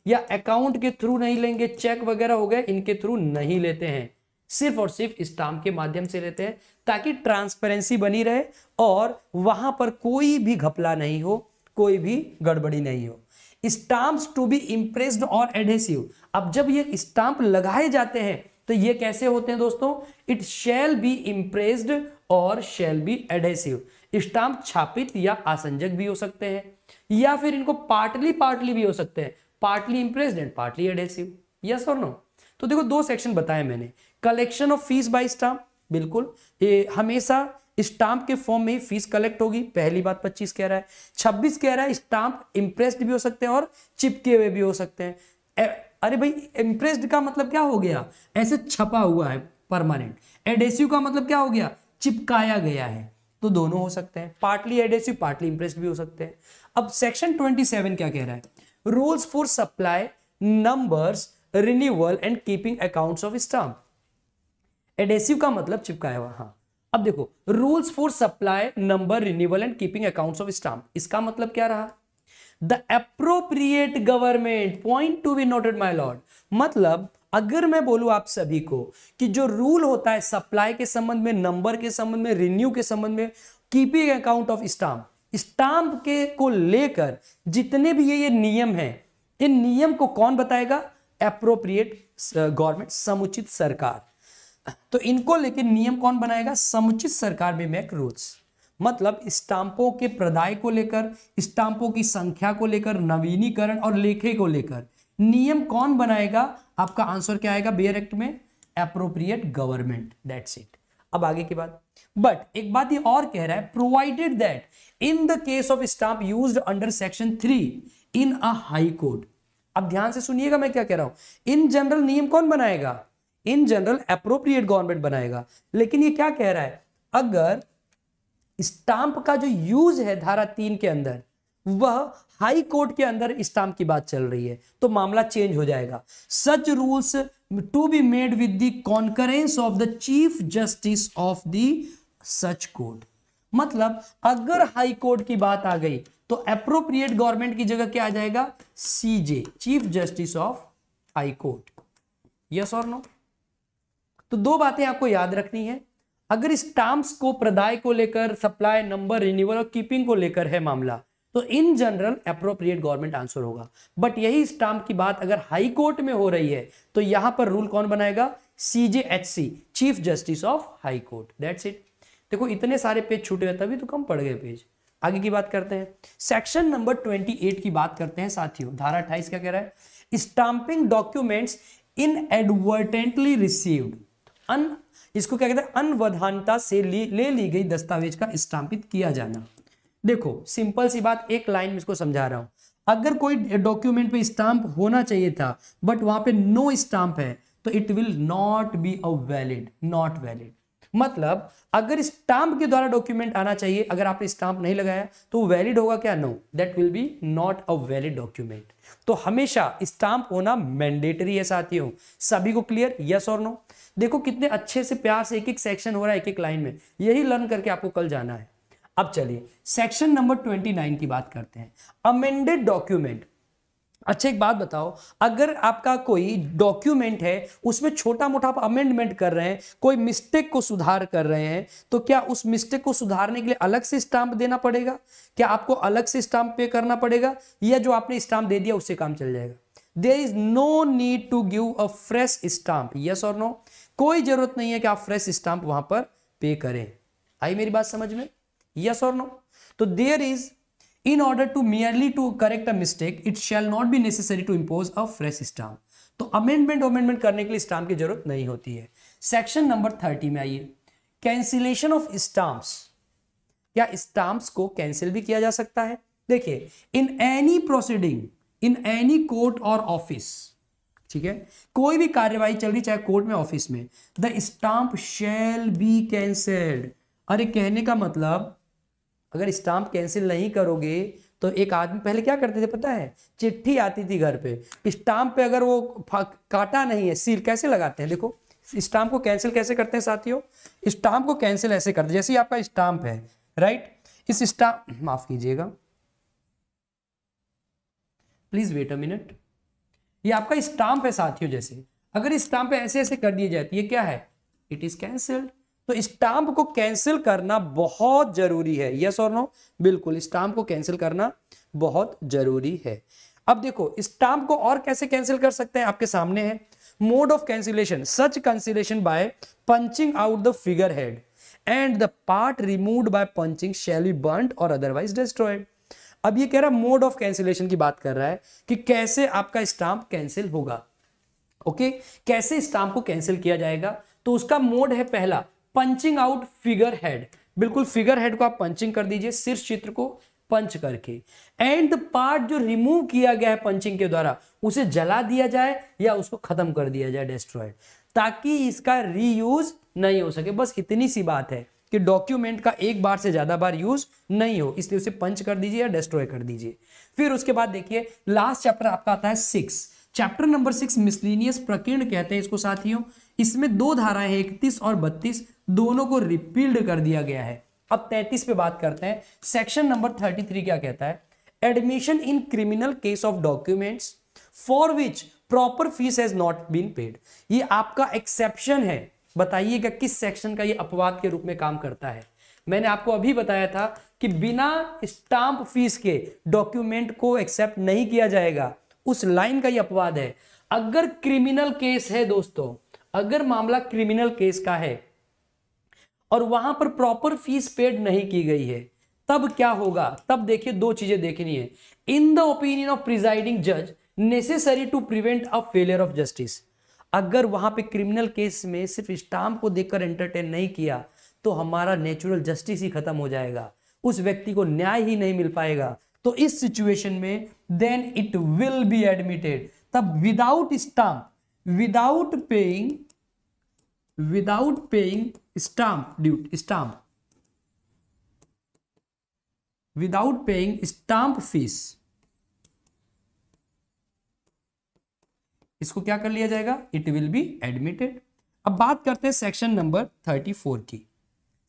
या अकाउंट के थ्रू नहीं लेंगे चेक वगैरह हो गए इनके थ्रू नहीं लेते हैं सिर्फ और सिर्फ स्टाम्प के माध्यम से लेते हैं ताकि ट्रांसपेरेंसी बनी रहे और वहां पर कोई भी घपला नहीं हो कोई भी गड़बड़ी नहीं हो स्टाम्प्स टू बी इंप्रेस्ड और एडहेसिव अब जब ये स्टाम्प लगाए जाते हैं तो ये कैसे होते हैं दोस्तों इट शेल बी इम्प्रेस्ड और शेल बी एडहेसिव स्टाम्प छापित या आसंजक भी हो सकते हैं या फिर इनको पार्टली पार्टली भी हो सकते हैं partly impressed and partly adhesive yes और नो तो देखो दो सेक्शन बताए मैंने collection of fees by stamp बिल्कुल ये हमेशा स्टाम्प के फॉर्म में ही फीस कलेक्ट होगी पहली बात 25 कह रहा है 26 कह रहा है स्टाम्प इंप्रेस्ड भी हो सकते हैं और चिपके हुए भी हो सकते हैं अरे भाई इंप्रेस्ड का मतलब क्या हो गया ऐसे छपा हुआ है परमानेंट एडेसिव का मतलब क्या हो गया चिपकाया गया है तो दोनों हो सकते हैं पार्टली एडेसिव पार्टली इंप्रेस्ड भी हो सकते हैं अब सेक्शन 27 क्या कह रहा है rules for supply numbers renewal and keeping accounts of stamp adhesive का मतलब चिपकाया हुआ हाँ अब देखो rules for supply number renewal and keeping accounts of stamp इसका मतलब क्या रहा the appropriate government point to be noted my lord मतलब अगर मैं बोलूं आप सभी को कि जो रूल होता है सप्लाई के संबंध में नंबर के संबंध में रिन्यू के संबंध में keeping account of stamp stamp के को लेकर जितने भी ये ये नियम हैं इन नियम को कौन बताएगा अप्रोप्रिएट गवर्नमेंट uh, समुचित सरकार तो इनको लेकर नियम कौन बनाएगा समुचित सरकार में मेक रूल्स मतलब स्टाम्पों के प्रदाय को लेकर स्टाम्पों की संख्या को लेकर नवीनीकरण और लेखे को लेकर नियम कौन बनाएगा आपका आंसर क्या आएगा बियर एक्ट में अप्रोप्रिएट गवर्नमेंट दैट्स इट अब आगे की बात बट एक बात ये और कह रहा है provided that in the case of stamp use under section three in a high court अब ध्यान से सुनिएगा मैं क्या कह रहा हूं इन जनरल नियम कौन बनाएगा इन जनरल अप्रोप्रिएट गवर्नमेंट बनाएगा लेकिन ये क्या कह रहा है अगर स्टाम्प का जो यूज है धारा तीन के अंदर वह हाई कोर्ट के अंदर स्टाम्प की बात चल रही है तो मामला चेंज हो जाएगा such rules to be made with the concurrence of the chief justice of the such court मतलब अगर हाई कोर्ट की बात आ गई तो अप्रोप्रिएट गवर्नमेंट की जगह क्या आ जाएगा CJ chief justice of high court yes और नो तो दो बातें आपको याद रखनी है अगर स्टाम्प्स को प्रदाय को लेकर सप्लाई नंबर रिन्यूअल और कीपिंग को लेकर है मामला तो in general appropriate government answer होगा बट यही स्टाम्प की बात अगर हाई कोर्ट में हो रही है तो यहां पर रूल कौन बनाएगा CJHC chief justice of high court that's it देखो इतने सारे पेज छूट गए तभी तो कम पड़ गए पेज आगे की बात करते हैं सेक्शन नंबर 28 की बात करते हैं साथियों धारा अट्ठाईस क्या कह रहा है stamping documents inadvertently received अन इसको क्या कहते हैं अनवधानता से ले, ले ली गई दस्तावेज का स्टाम्पित किया जाना देखो सिंपल सी बात एक लाइन में इसको समझा रहा हूं अगर कोई डॉक्यूमेंट पे स्टाम्प होना चाहिए था बट वहां पे नो स्टाम्प है तो it will not be a valid not valid मतलब अगर स्टाम्प के द्वारा डॉक्यूमेंट आना चाहिए अगर आपने स्टाम्प नहीं लगाया तो वैलिड होगा क्या no that will be not a valid document तो हमेशा स्टाम्प होना मैंडेटरी है साथियों सभी को क्लियर यस और नो देखो कितने अच्छे से प्यार से एक एक सेक्शन हो रहा है एक एक लाइन में यही लर्न करके आपको कल जाना है अब चलिए सेक्शन नंबर ट्वेंटी नाइन की बात करते हैं अमेंडेड डॉक्यूमेंट अच्छा एक बात बताओ अगर आपका कोई डॉक्यूमेंट है उसमें छोटा मोटा आप अमेंडमेंट कर रहे हैं कोई मिस्टेक को सुधार कर रहे हैं तो क्या उस मिस्टेक को सुधारने के लिए अलग से स्टाम्प देना पड़ेगा क्या आपको अलग से स्टाम्प पे करना पड़ेगा या जो आपने स्टाम्प दे दिया उससे काम चल जाएगा there is no need to give a fresh stamp yes और नो कोई जरूरत नहीं है कि आप फ्रेश स्टाम्प वहां पर पे करें आई मेरी बात समझ में yes or no so there is in order to merely to correct a mistake it shall not be necessary to impose a fresh stamp तो अमेंडमेंट अमेंडमेंट करने के लिए स्टाम्प की जरूरत नहीं होती है सेक्शन नंबर थर्टी में आइए कैंसिलेशन ऑफ स्टाम्प्स क्या स्टाम्प्स को कैंसिल भी किया जा सकता है देखिए in any proceeding in any court और ऑफिस ठीक है कोई भी कार्यवाही चल रही चाहे कोर्ट में ऑफिस में the stamp shall be cancelled अरे कहने का मतलब अगर स्टाम्प कैंसिल नहीं करोगे तो एक आदमी पहले क्या करते थे पता है चिट्ठी आती थी घर पे स्टाम्प पे अगर वो काटा नहीं है सील कैसे लगाते हैं देखो स्टाम्प को कैंसिल कैसे करते हैं साथियों स्टाम्प को कैंसिल ऐसे करते जैसे आपका स्टाम्प है राइट इस स्टाम्प माफ कीजिएगा प्लीज वेट अ मिनट ये आपका स्टाम्प है साथियों जैसे अगर इस स्टाम्प ऐसे ऐसे कर दिए जाए तो ये क्या है इट इज कैंसल्ड तो स्टाम्प को कैंसिल करना बहुत जरूरी है यस और नो बिल्कुल स्टाम्प को कैंसिल करना बहुत जरूरी है अब देखो स्टाम्प को और कैसे कैंसिल कर सकते हैं आपके सामने है mode of cancellation such cancellation by punching out the figure head and the part removed by punching shall be burn और अदरवाइज डिस्ट्रॉयड अब ये कह रहा है मोड ऑफ कैंसिलेशन की बात कर रहा है कि कैसे आपका स्टाम्प कैंसिल होगा ओके okay? कैसे स्टाम्प को कैंसिल किया जाएगा तो उसका मोड है पहला पंचिंग आउट फिगर हेड बिल्कुल फिगर हेड को आप पंचिंग कर दीजिए शीर्ष चित्र को पंच करके एंड पार्ट जो रिमूव किया गया है पंचिंग के द्वारा उसे जला दिया जाए या उसको खत्म कर दिया जाए डिस्ट्रॉयड ताकि इसका रीयूज नहीं हो सके बस इतनी सी बात है कि डॉक्यूमेंट का एक बार से ज्यादा बार यूज नहीं हो इसलिए उसे पंच कर दीजिए या डिस्ट्रॉय कर दीजिए फिर उसके बाद देखिए लास्ट चैप्टर आपका आता है six chapter number six miscellaneous प्रकीर्ण कहते हैं इसको साथियों इसमें दो धाराएं इकतीस और बत्तीस दोनों को रिपील्ड कर दिया गया है अब 33 पे बात करते हैं सेक्शन नंबर 33 क्या कहता है admission in criminal case of documents for which proper fees has not been paid ये आपका एक्सेप्शन है बताइएगा किस सेक्शन का ये अपवाद के रूप में काम करता है मैंने आपको अभी बताया था कि बिना स्टाम्प फीस के डॉक्यूमेंट को एक्सेप्ट नहीं किया जाएगा उस लाइन का ये अपवाद है अगर क्रिमिनल केस है दोस्तों अगर मामला क्रिमिनल केस का है और वहां पर प्रॉपर फीस पेड नहीं की गई है तब क्या होगा तब देखिए दो चीजें देखनी है in the opinion of presiding जज necessary to prevent a failure of justice अगर वहां पे क्रिमिनल केस में सिर्फ स्टाम्प को देखकर एंटरटेन नहीं किया तो हमारा नेचुरल जस्टिस ही खत्म हो जाएगा उस व्यक्ति को न्याय ही नहीं मिल पाएगा तो इस सिचुएशन में then it will be admitted तब without stamp without paying without paying stamp duty stamp without paying stamp fees इसको क्या कर लिया जाएगा इट विल बी एडमिटेड अब बात करते हैं सेक्शन नंबर थर्टी फोर की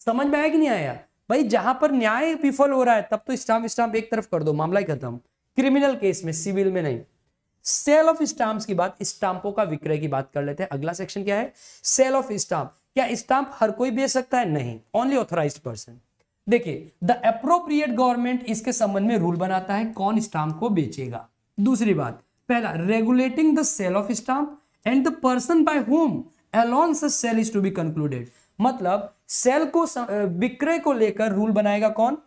समझ में आया कि नहीं आया भाई जहां पर न्याय विफल हो रहा है तब तो स्टाम्प स्टाम्प एक तरफ कर दो मामला ही खत्म क्रिमिनल केस में सिविल में नहीं सेल ऑफ स्टाम्प की बात स्टाम्पों का विक्रय की बात कर लेते हैं अगला सेक्शन क्या है सेल ऑफ स्टाम्प क्या स्टाम्प हर कोई बेच सकता है नहीं ओनली ऑथोराइज पर्सन देखिए द अप्रोप्रिएट गवर्नमेंट इसके संबंध में रूल बनाता है कौन स्टाम्प को बेचेगा दूसरी बात पहला regulating the sale of stamp and the person by whom allowance sale is to be concluded मतलब सेल को विक्रय को लेकर रूल बनाएगा कौन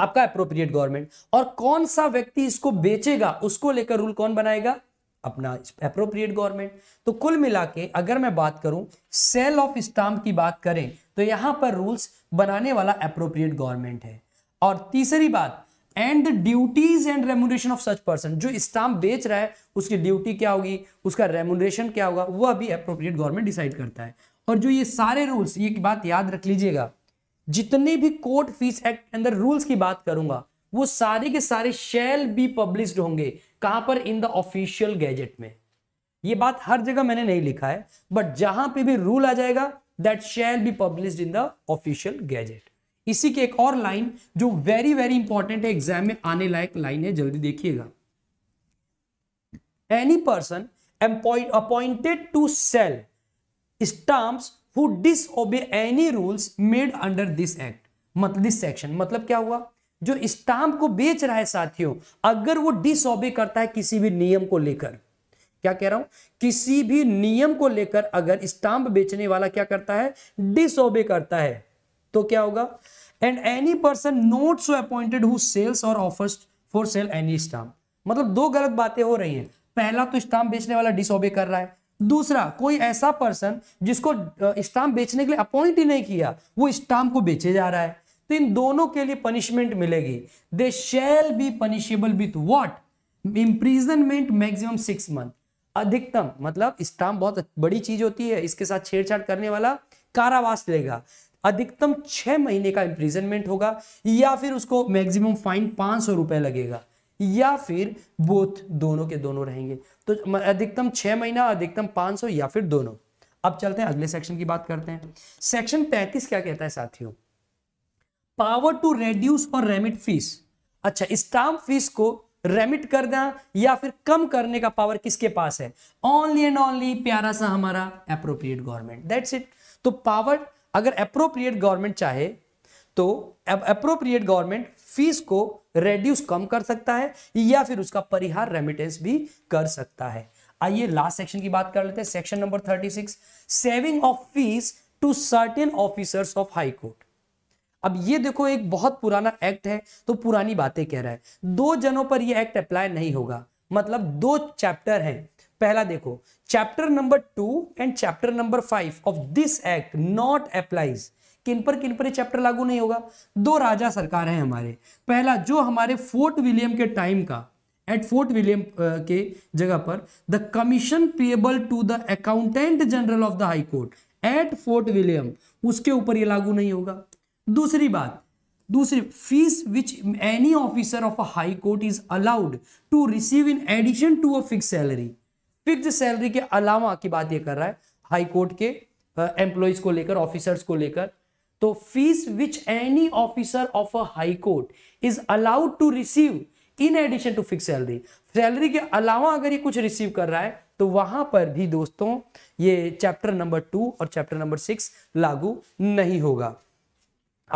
आपका अप्रोप्रिएट गवर्नमेंट और कौन सा व्यक्ति इसको बेचेगा उसको लेकर रूल कौन बनाएगा अपना अप्रोप्रिएट गवर्नमेंट तो कुल मिला के अगर मैं बात करूं सेल ऑफ स्टाम्प की बात करें तो यहां पर रूल्स बनाने वाला अप्रोप्रिएट गवर्नमेंट है और तीसरी बात and duties and remuneration of such person जो स्टाम्प बेच रहा है उसकी ड्यूटी क्या होगी उसका रेमुनेशन क्या होगा वह भी अप्रोप्रिएट गवर्नमेंट डिसाइड करता है और जो ये सारे रूल्स ये बात याद रख लीजिएगा जितने भी कोर्ट फीस एक्ट के अंदर रूल्स की बात करूंगा वो सारे के सारे शेल बी पब्लिश होंगे कहां पर इन द ऑफिशियल गैजेट में ये बात हर जगह मैंने नहीं लिखा है बट जहां पे भी रूल आ जाएगा that shall be publish in the official gazette इसी के एक और लाइन जो वेरी वेरी इंपॉर्टेंट है एग्जाम में आने लायक लाइन है जल्दी देखिएगा any person appointed to sell stamp who disobey any rules made under this act मतलब दिस सेक्शन मतलब क्या हुआ जो स्टाम्प को बेच रहा है साथियों अगर वो डिस करता है किसी भी नियम को लेकर क्या कह रहा हूं किसी भी नियम को लेकर अगर स्टाम्प बेचने वाला क्या करता है डिस करता है तो क्या होगा and any person not so appointed who sells और offers for sale any stamp मतलब दो गलत बातें हो रही हैं पहला तो स्टाम्प बेचने वाला डिसओबे कर रहा है दूसरा कोई ऐसा पर्सन जिसको स्टाम्प बेचने के लिए अपॉइंट ही नहीं किया वो स्टाम्प को बेचे जा रहा है तो इन दोनों के लिए पनिशमेंट मिलेगी they shall be punishable with what imprisonment maximum six month अधिकतम मतलब स्टाम्प बहुत बड़ी चीज होती है इसके साथ छेड़छाड़ करने वाला कारावास लेगा अधिकतम छह महीने का इम्प्रीजनमेंट होगा या फिर उसको मैक्सिमम फाइन पांच सौ रुपए लगेगा या फिर बोथ दोनों के दोनों रहेंगे तो अधिकतम छह महीना अधिकतम पांच सौ या फिर दोनों अब चलते हैं अगले सेक्शन की बात करते हैं सेक्शन पैंतीस क्या कहता है साथियों पावर टू रेड्यूस और रेमिट फीस अच्छा स्टाम्प फीस को रेमिट कर देना या फिर कम करने का पावर किसके पास है ओनली एंड ओनली प्यारा सा हमारा अप्रोप्रिएट गवर्नमेंट दैट्स इट तो पावर अगर अप्रोप्रिएट गवर्नमेंट चाहे तो अप्रोप्रिएट गवर्नमेंट फीस को रेड्यूस कम कर सकता है या फिर उसका परिहार रेमिटेंस भी कर सकता है आइए लास्ट सेक्शन की बात कर लेते हैं section number 36 saving of fees to certain officers of high court अब ये देखो एक बहुत पुराना एक्ट है तो पुरानी बातें कह रहा है दो जनों पर यह एक्ट अप्लाई नहीं होगा मतलब दो चैप्टर हैं पहला देखो chapter number two and chapter number five of this act not applies किन पर किन पर चैप्टर लागू नहीं होगा दो राजा सरकार हैं हमारे पहला जो हमारे फोर्ट विलियम के टाइम का एट फोर्ट विलियम के जगह पर the commission payable to the accountant general of the high court at Fort William उसके ऊपर ये लागू नहीं होगा दूसरी बात दूसरी fees which any officer of a high court is allowed to receive in addition to a fix salary fix salary के अलावा की बात ये कर रहा है हाई कोर्ट के एम्प्लॉयज को लेकर ऑफिसर्स को लेकर तो fees which any officer of a high court is allowed to receive in addition to fix salary salary के अलावा अगर ये कुछ रिसीव कर रहा है तो वहां पर भी दोस्तों ये चैप्टर नंबर टू और चैप्टर नंबर सिक्स लागू नहीं होगा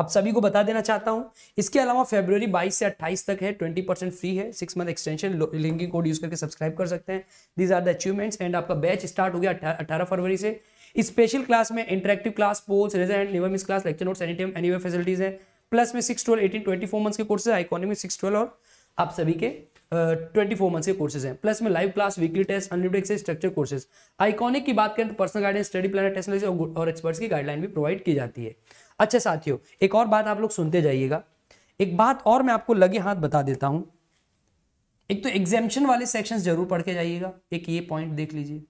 आप सभी को बता देना चाहता हूं इसके अलावा फेब्रवरी 22 से 28 तक है 20 परसेंट फ्री है six month extension linking code use करके सब्सक्राइब कर सकते हैं these are the achievements and आपका बैच स्टार्ट हो गया 18 फरवरी से स्पेशल क्लास में इंटरेक्टिव क्लास पोल्स रेजर एंड निवम इस क्लास लेक्चर नोट सैनिटम एनी फैसिलिटीज है प्लस में six twelve eighteen twenty four months के कोर्सेज है में सिक्स ट्वेल्व और आप सभी के ट्वेंटी फोर मंथ्स के कोर्सेज हैं प्लस में live class weekly test unlimited access structure courses iconic की बात करें तो personal guidance study plan test और, एक्सपर्ट्स की गाइडलाइन भी प्रोवाइड की जाती है अच्छा साथियों एक और बात आप लोग सुनते जाइएगा एक बात और मैं आपको लगे हाथ बता देता हूँ एक तो एग्जेम्पन वाले सेक्शन जरूर पढ़ के जाइएगा एक ये पॉइंट देख लीजिए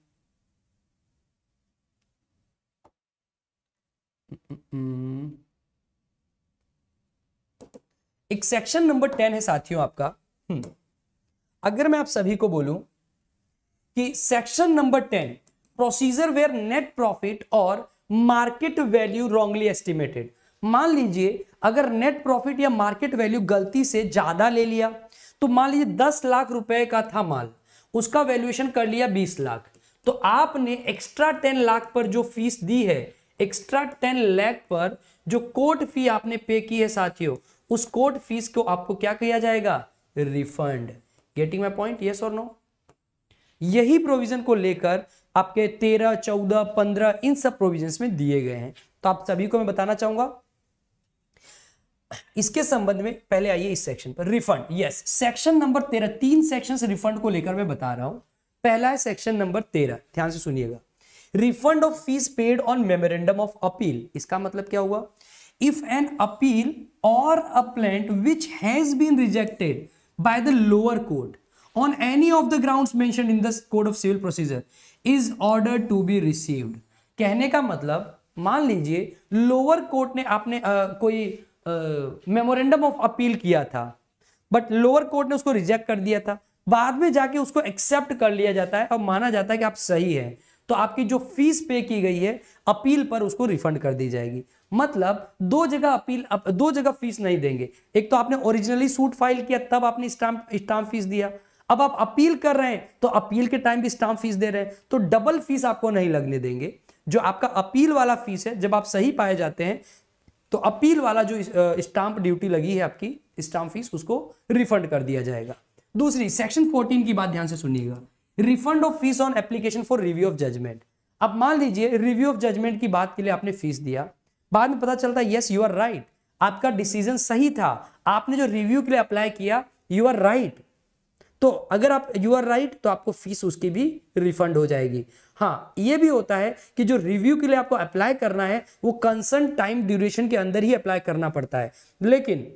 एक सेक्शन नंबर टेन है साथियों आपका hmm. अगर मैं आप सभी को बोलूं कि section number ten procedure where net profit और मार्केट वैल्यू रॉन्गली एस्टिमेटेड मान लीजिए अगर नेट प्रॉफिट या मार्केट वैल्यू गलती से ज्यादा ले लिया तो मान लीजिए दस लाख रुपए का था माल उसका वैल्यूएशन कर लिया बीस लाख तो आपने एक्स्ट्रा टेन लाख पर जो फीस दी है एक्स्ट्रा टेन लैख पर जो कोर्ट फी आपने पे की है साथियों उस कोर्ट फीस को आपको क्या किया जाएगा refund getting my point yes और नो यही प्रोविजन को लेकर आपके तेरह चौदह पंद्रह इन सब प्रोविजन में दिए गए हैं तो आप सभी को मैं बताना चाहूंगा इसके संबंध में पहले आइए इस सेक्शन पर रिफंड यस सेक्शन नंबर तेरह तीन सेक्शन रिफंड को लेकर मैं बता रहा हूं पहला है सेक्शन नंबर तेरह ध्यान से सुनिएगा refund of fees paid on memorandum of appeal इसका मतलब क्या हुआ इफ एन अपील और a plaint which has been rejected by the lower court on any of the ground mention in the code of civil procedure is order to be received कहने का मतलब मान लीजिए लोअर कोर्ट ने आपने आ, कोई memorandum of appeal किया था बट लोअर कोर्ट ने उसको रिजेक्ट कर दिया था बाद में जाके उसको एक्सेप्ट कर लिया जाता है और माना जाता है कि आप सही हैं तो आपकी जो फीस पे की गई है अपील पर उसको रिफंड कर दी जाएगी मतलब दो जगह अपील अप, दो जगह फीस नहीं देंगे एक तो आपने ओरिजिनली सूट फाइल किया तब आपने स्टाम्प स्टाम्प फीस दिया अब आप अपील कर रहे हैं तो अपील के टाइम भी स्टाम्प फीस दे रहे हैं तो डबल फीस आपको नहीं लगने देंगे जो आपका अपील वाला फीस है जब आप सही पाए जाते हैं तो अपील वाला जो स्टाम्प ड्यूटी लगी है आपकी स्टाम्प फीस उसको रिफंड कर दिया जाएगा दूसरी सेक्शन 14 की बात ध्यान से सुनिएगा refund of fees on application for review of judgement अब मान लीजिए रिव्यू ऑफ जजमेंट की बात के लिए आपने फीस दिया बाद में पता चलता है येस यू आर राइट आपका डिसीजन सही था आपने जो रिव्यू के लिए अप्लाई किया यू आर राइट तो अगर आप यू आर राइट तो आपको फीस उसकी भी रिफंड हो जाएगी हाँ ये भी होता है कि जो रिव्यू के लिए आपको अप्लाई करना है वो कंसर्न टाइम ड्यूरेशन के अंदर ही अप्लाई करना पड़ता है लेकिन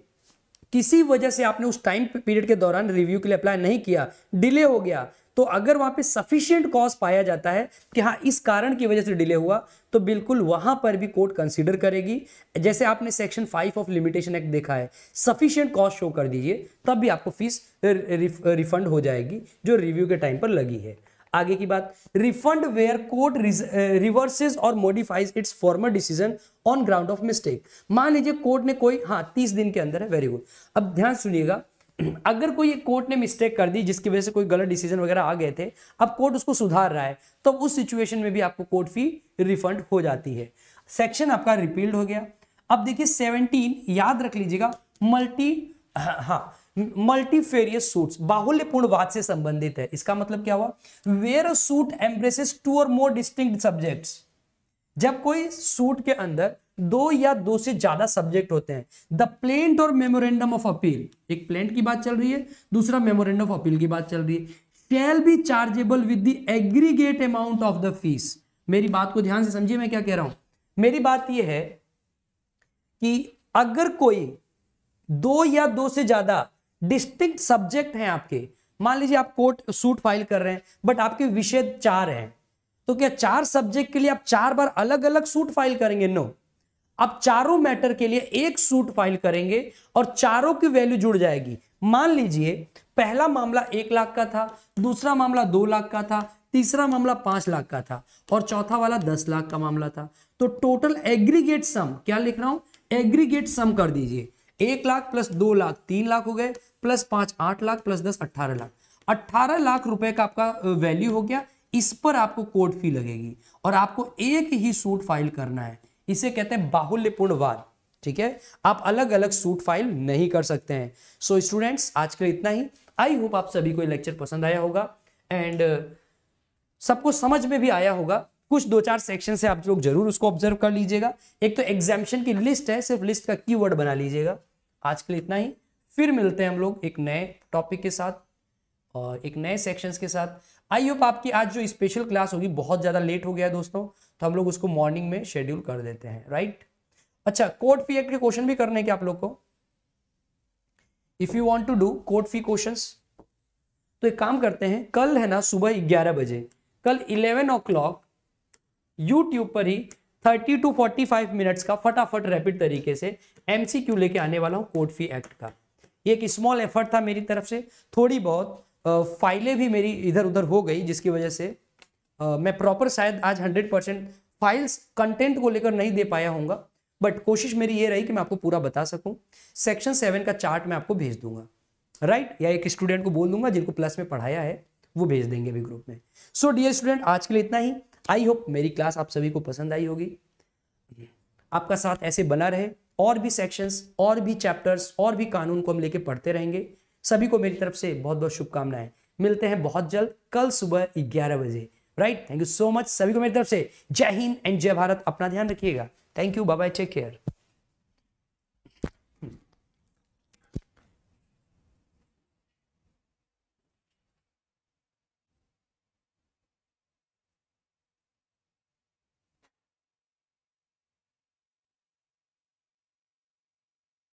किसी वजह से आपने उस टाइम पीरियड के दौरान रिव्यू के लिए अप्लाई नहीं किया डिले हो गया तो अगर वहां पे सफिशियंट कॉज पाया जाता है कि हाँ इस कारण की वजह से डिले हुआ तो बिल्कुल वहां पर भी कोर्ट कंसिडर करेगी जैसे आपने section five of limitation act देखा है सफिशियंट कॉज शो कर दीजिए तब भी आपको फीस रिफंड हो जाएगी जो रिव्यू के टाइम पर लगी है आगे की बात रिफंड वेयर कोर्ट रिवर्सेज और modifies its former decision on ground of mistake मान लीजिए कोर्ट ने कोई हाँ तीस दिन के अंदर है वेरी गुड अब ध्यान सुनिएगा अगर कोई कोर्ट ने मिस्टेक कर दी जिसकी वजह से कोई गलत डिसीजन वगैरह आ गए थे अब कोर्ट उसको सुधार रहा है तो उस सिचुएशन में भी आपको कोर्ट फी रिफंड हो जाती है सेक्शन आपका रिपील्ड हो गया अब देखिए सेवनटीन याद रख लीजिएगा मल्टी हाँ मल्टीफेरियस सूट्स बाहुल्यपूर्ण वाद से संबंधित है इसका मतलब क्या हुआ where a suit embraces two और मोर डिस्टिंक्ट सब्जेक्ट्स जब कोई सूट के अंदर दो या दो से ज्यादा सब्जेक्ट होते हैं द प्लेंट और मेमोरेंडम ऑफ अपील एक प्लेंट की बात चल रही है दूसरा मेमोरेंडम ऑफ अपील की बात चल रही है shall be chargeable with the aggregate amount of the fees मेरी बात को ध्यान से समझिए मैं क्या कह रहा हूं मेरी बात यह है कि अगर कोई दो या दो से ज्यादा डिस्टिंक्ट सब्जेक्ट हैं आपके मान लीजिए आप कोर्ट सूट फाइल कर रहे हैं बट आपके विषय चार हैं तो क्या चार सब्जेक्ट के लिए आप चार बार अलग अलग सूट फाइल करेंगे नो no. आप चारों मैटर के लिए एक सूट फाइल करेंगे और चारों की वैल्यू जुड़ जाएगी मान लीजिए पहला मामला एक लाख का था दूसरा मामला दो लाख का था तीसरा मामला पांच लाख का था और चौथा वाला दस लाख का मामला था तो टोटल एग्रीगेट सम क्या लिख रहा हूं एग्रीगेट सम कर दीजिए एक लाख प्लस दो लाख तीन लाख हो गए प्लस पांच आठ लाख प्लस दस अट्ठारह लाख अट्ठारह लाख रुपए का आपका वैल्यू हो गया इस पर आपको कोर्ट फी लगेगी और आपको एक ही सूट फाइल करना है इसे कहते हैं बाहुल्यपूर्ण वाद ठीक है आप अलग अलग सूट फाइल नहीं कर सकते हैं सो so, स्टूडेंट्स आज के लिए इतना ही आई होप आप सभी को ये लेक्चर पसंद आया होगा एंड uh, सबको समझ में भी आया होगा कुछ दो चार सेक्शन से आप लोग जरूर उसको ऑब्जर्व कर लीजिएगा एक तो एग्जामिशन की लिस्ट है सिर्फ लिस्ट का कीवर्ड बना लीजिएगा आज के लिए इतना ही फिर मिलते हैं हम लोग एक नए टॉपिक के साथ और एक नए सेक्शंस के साथ आई होप आपकी आज जो स्पेशल क्लास होगी बहुत ज़्यादा लेट हो गया दोस्तों तो हम लोग उसको मॉर्निंग में शेड्यूल कर देते हैं राइट अच्छा कोर्ट फी एक्ट के क्वेश्चन भी करने के आप लोग को if you want to do court fee question तो एक काम करते हैं कल है ना सुबह ग्यारह बजे कल इलेवन ओ क्लॉक यूट्यूब पर ही thirty to forty five minutes का फटाफट रैपिड तरीके से एमसीक्यू लेके आने वाला हूँ कोर्ट फी एक्ट का ये एक स्मॉल एफर्ट था मेरी तरफ से थोड़ी बहुत फाइलें भी मेरी इधर उधर हो गई जिसकी वजह से मैं प्रॉपर शायद आज हंड्रेड परसेंट फाइल्स कंटेंट को लेकर नहीं दे पाया हूँ बट कोशिश मेरी ये रही कि मैं आपको पूरा बता सकूँ सेक्शन सेवन का चार्ट मैं आपको भेज दूंगा राइट या एक स्टूडेंट को बोल दूंगा जिनको प्लस में पढ़ाया है वो भेज देंगे अभी ग्रुप में सो डियर स्टूडेंट आज के लिए इतना ही आई होप मेरी क्लास आप सभी को पसंद आई होगी आपका साथ ऐसे बना रहे और भी सेक्शंस और भी चैप्टर्स और भी कानून को हम लेके पढ़ते रहेंगे सभी को मेरी तरफ से बहुत बहुत शुभकामनाएं मिलते हैं बहुत जल्द कल सुबह ग्यारह बजे right thank you so much सभी को मेरी तरफ से जय हिंद एंड जय भारत अपना ध्यान रखिएगा thank you bye take care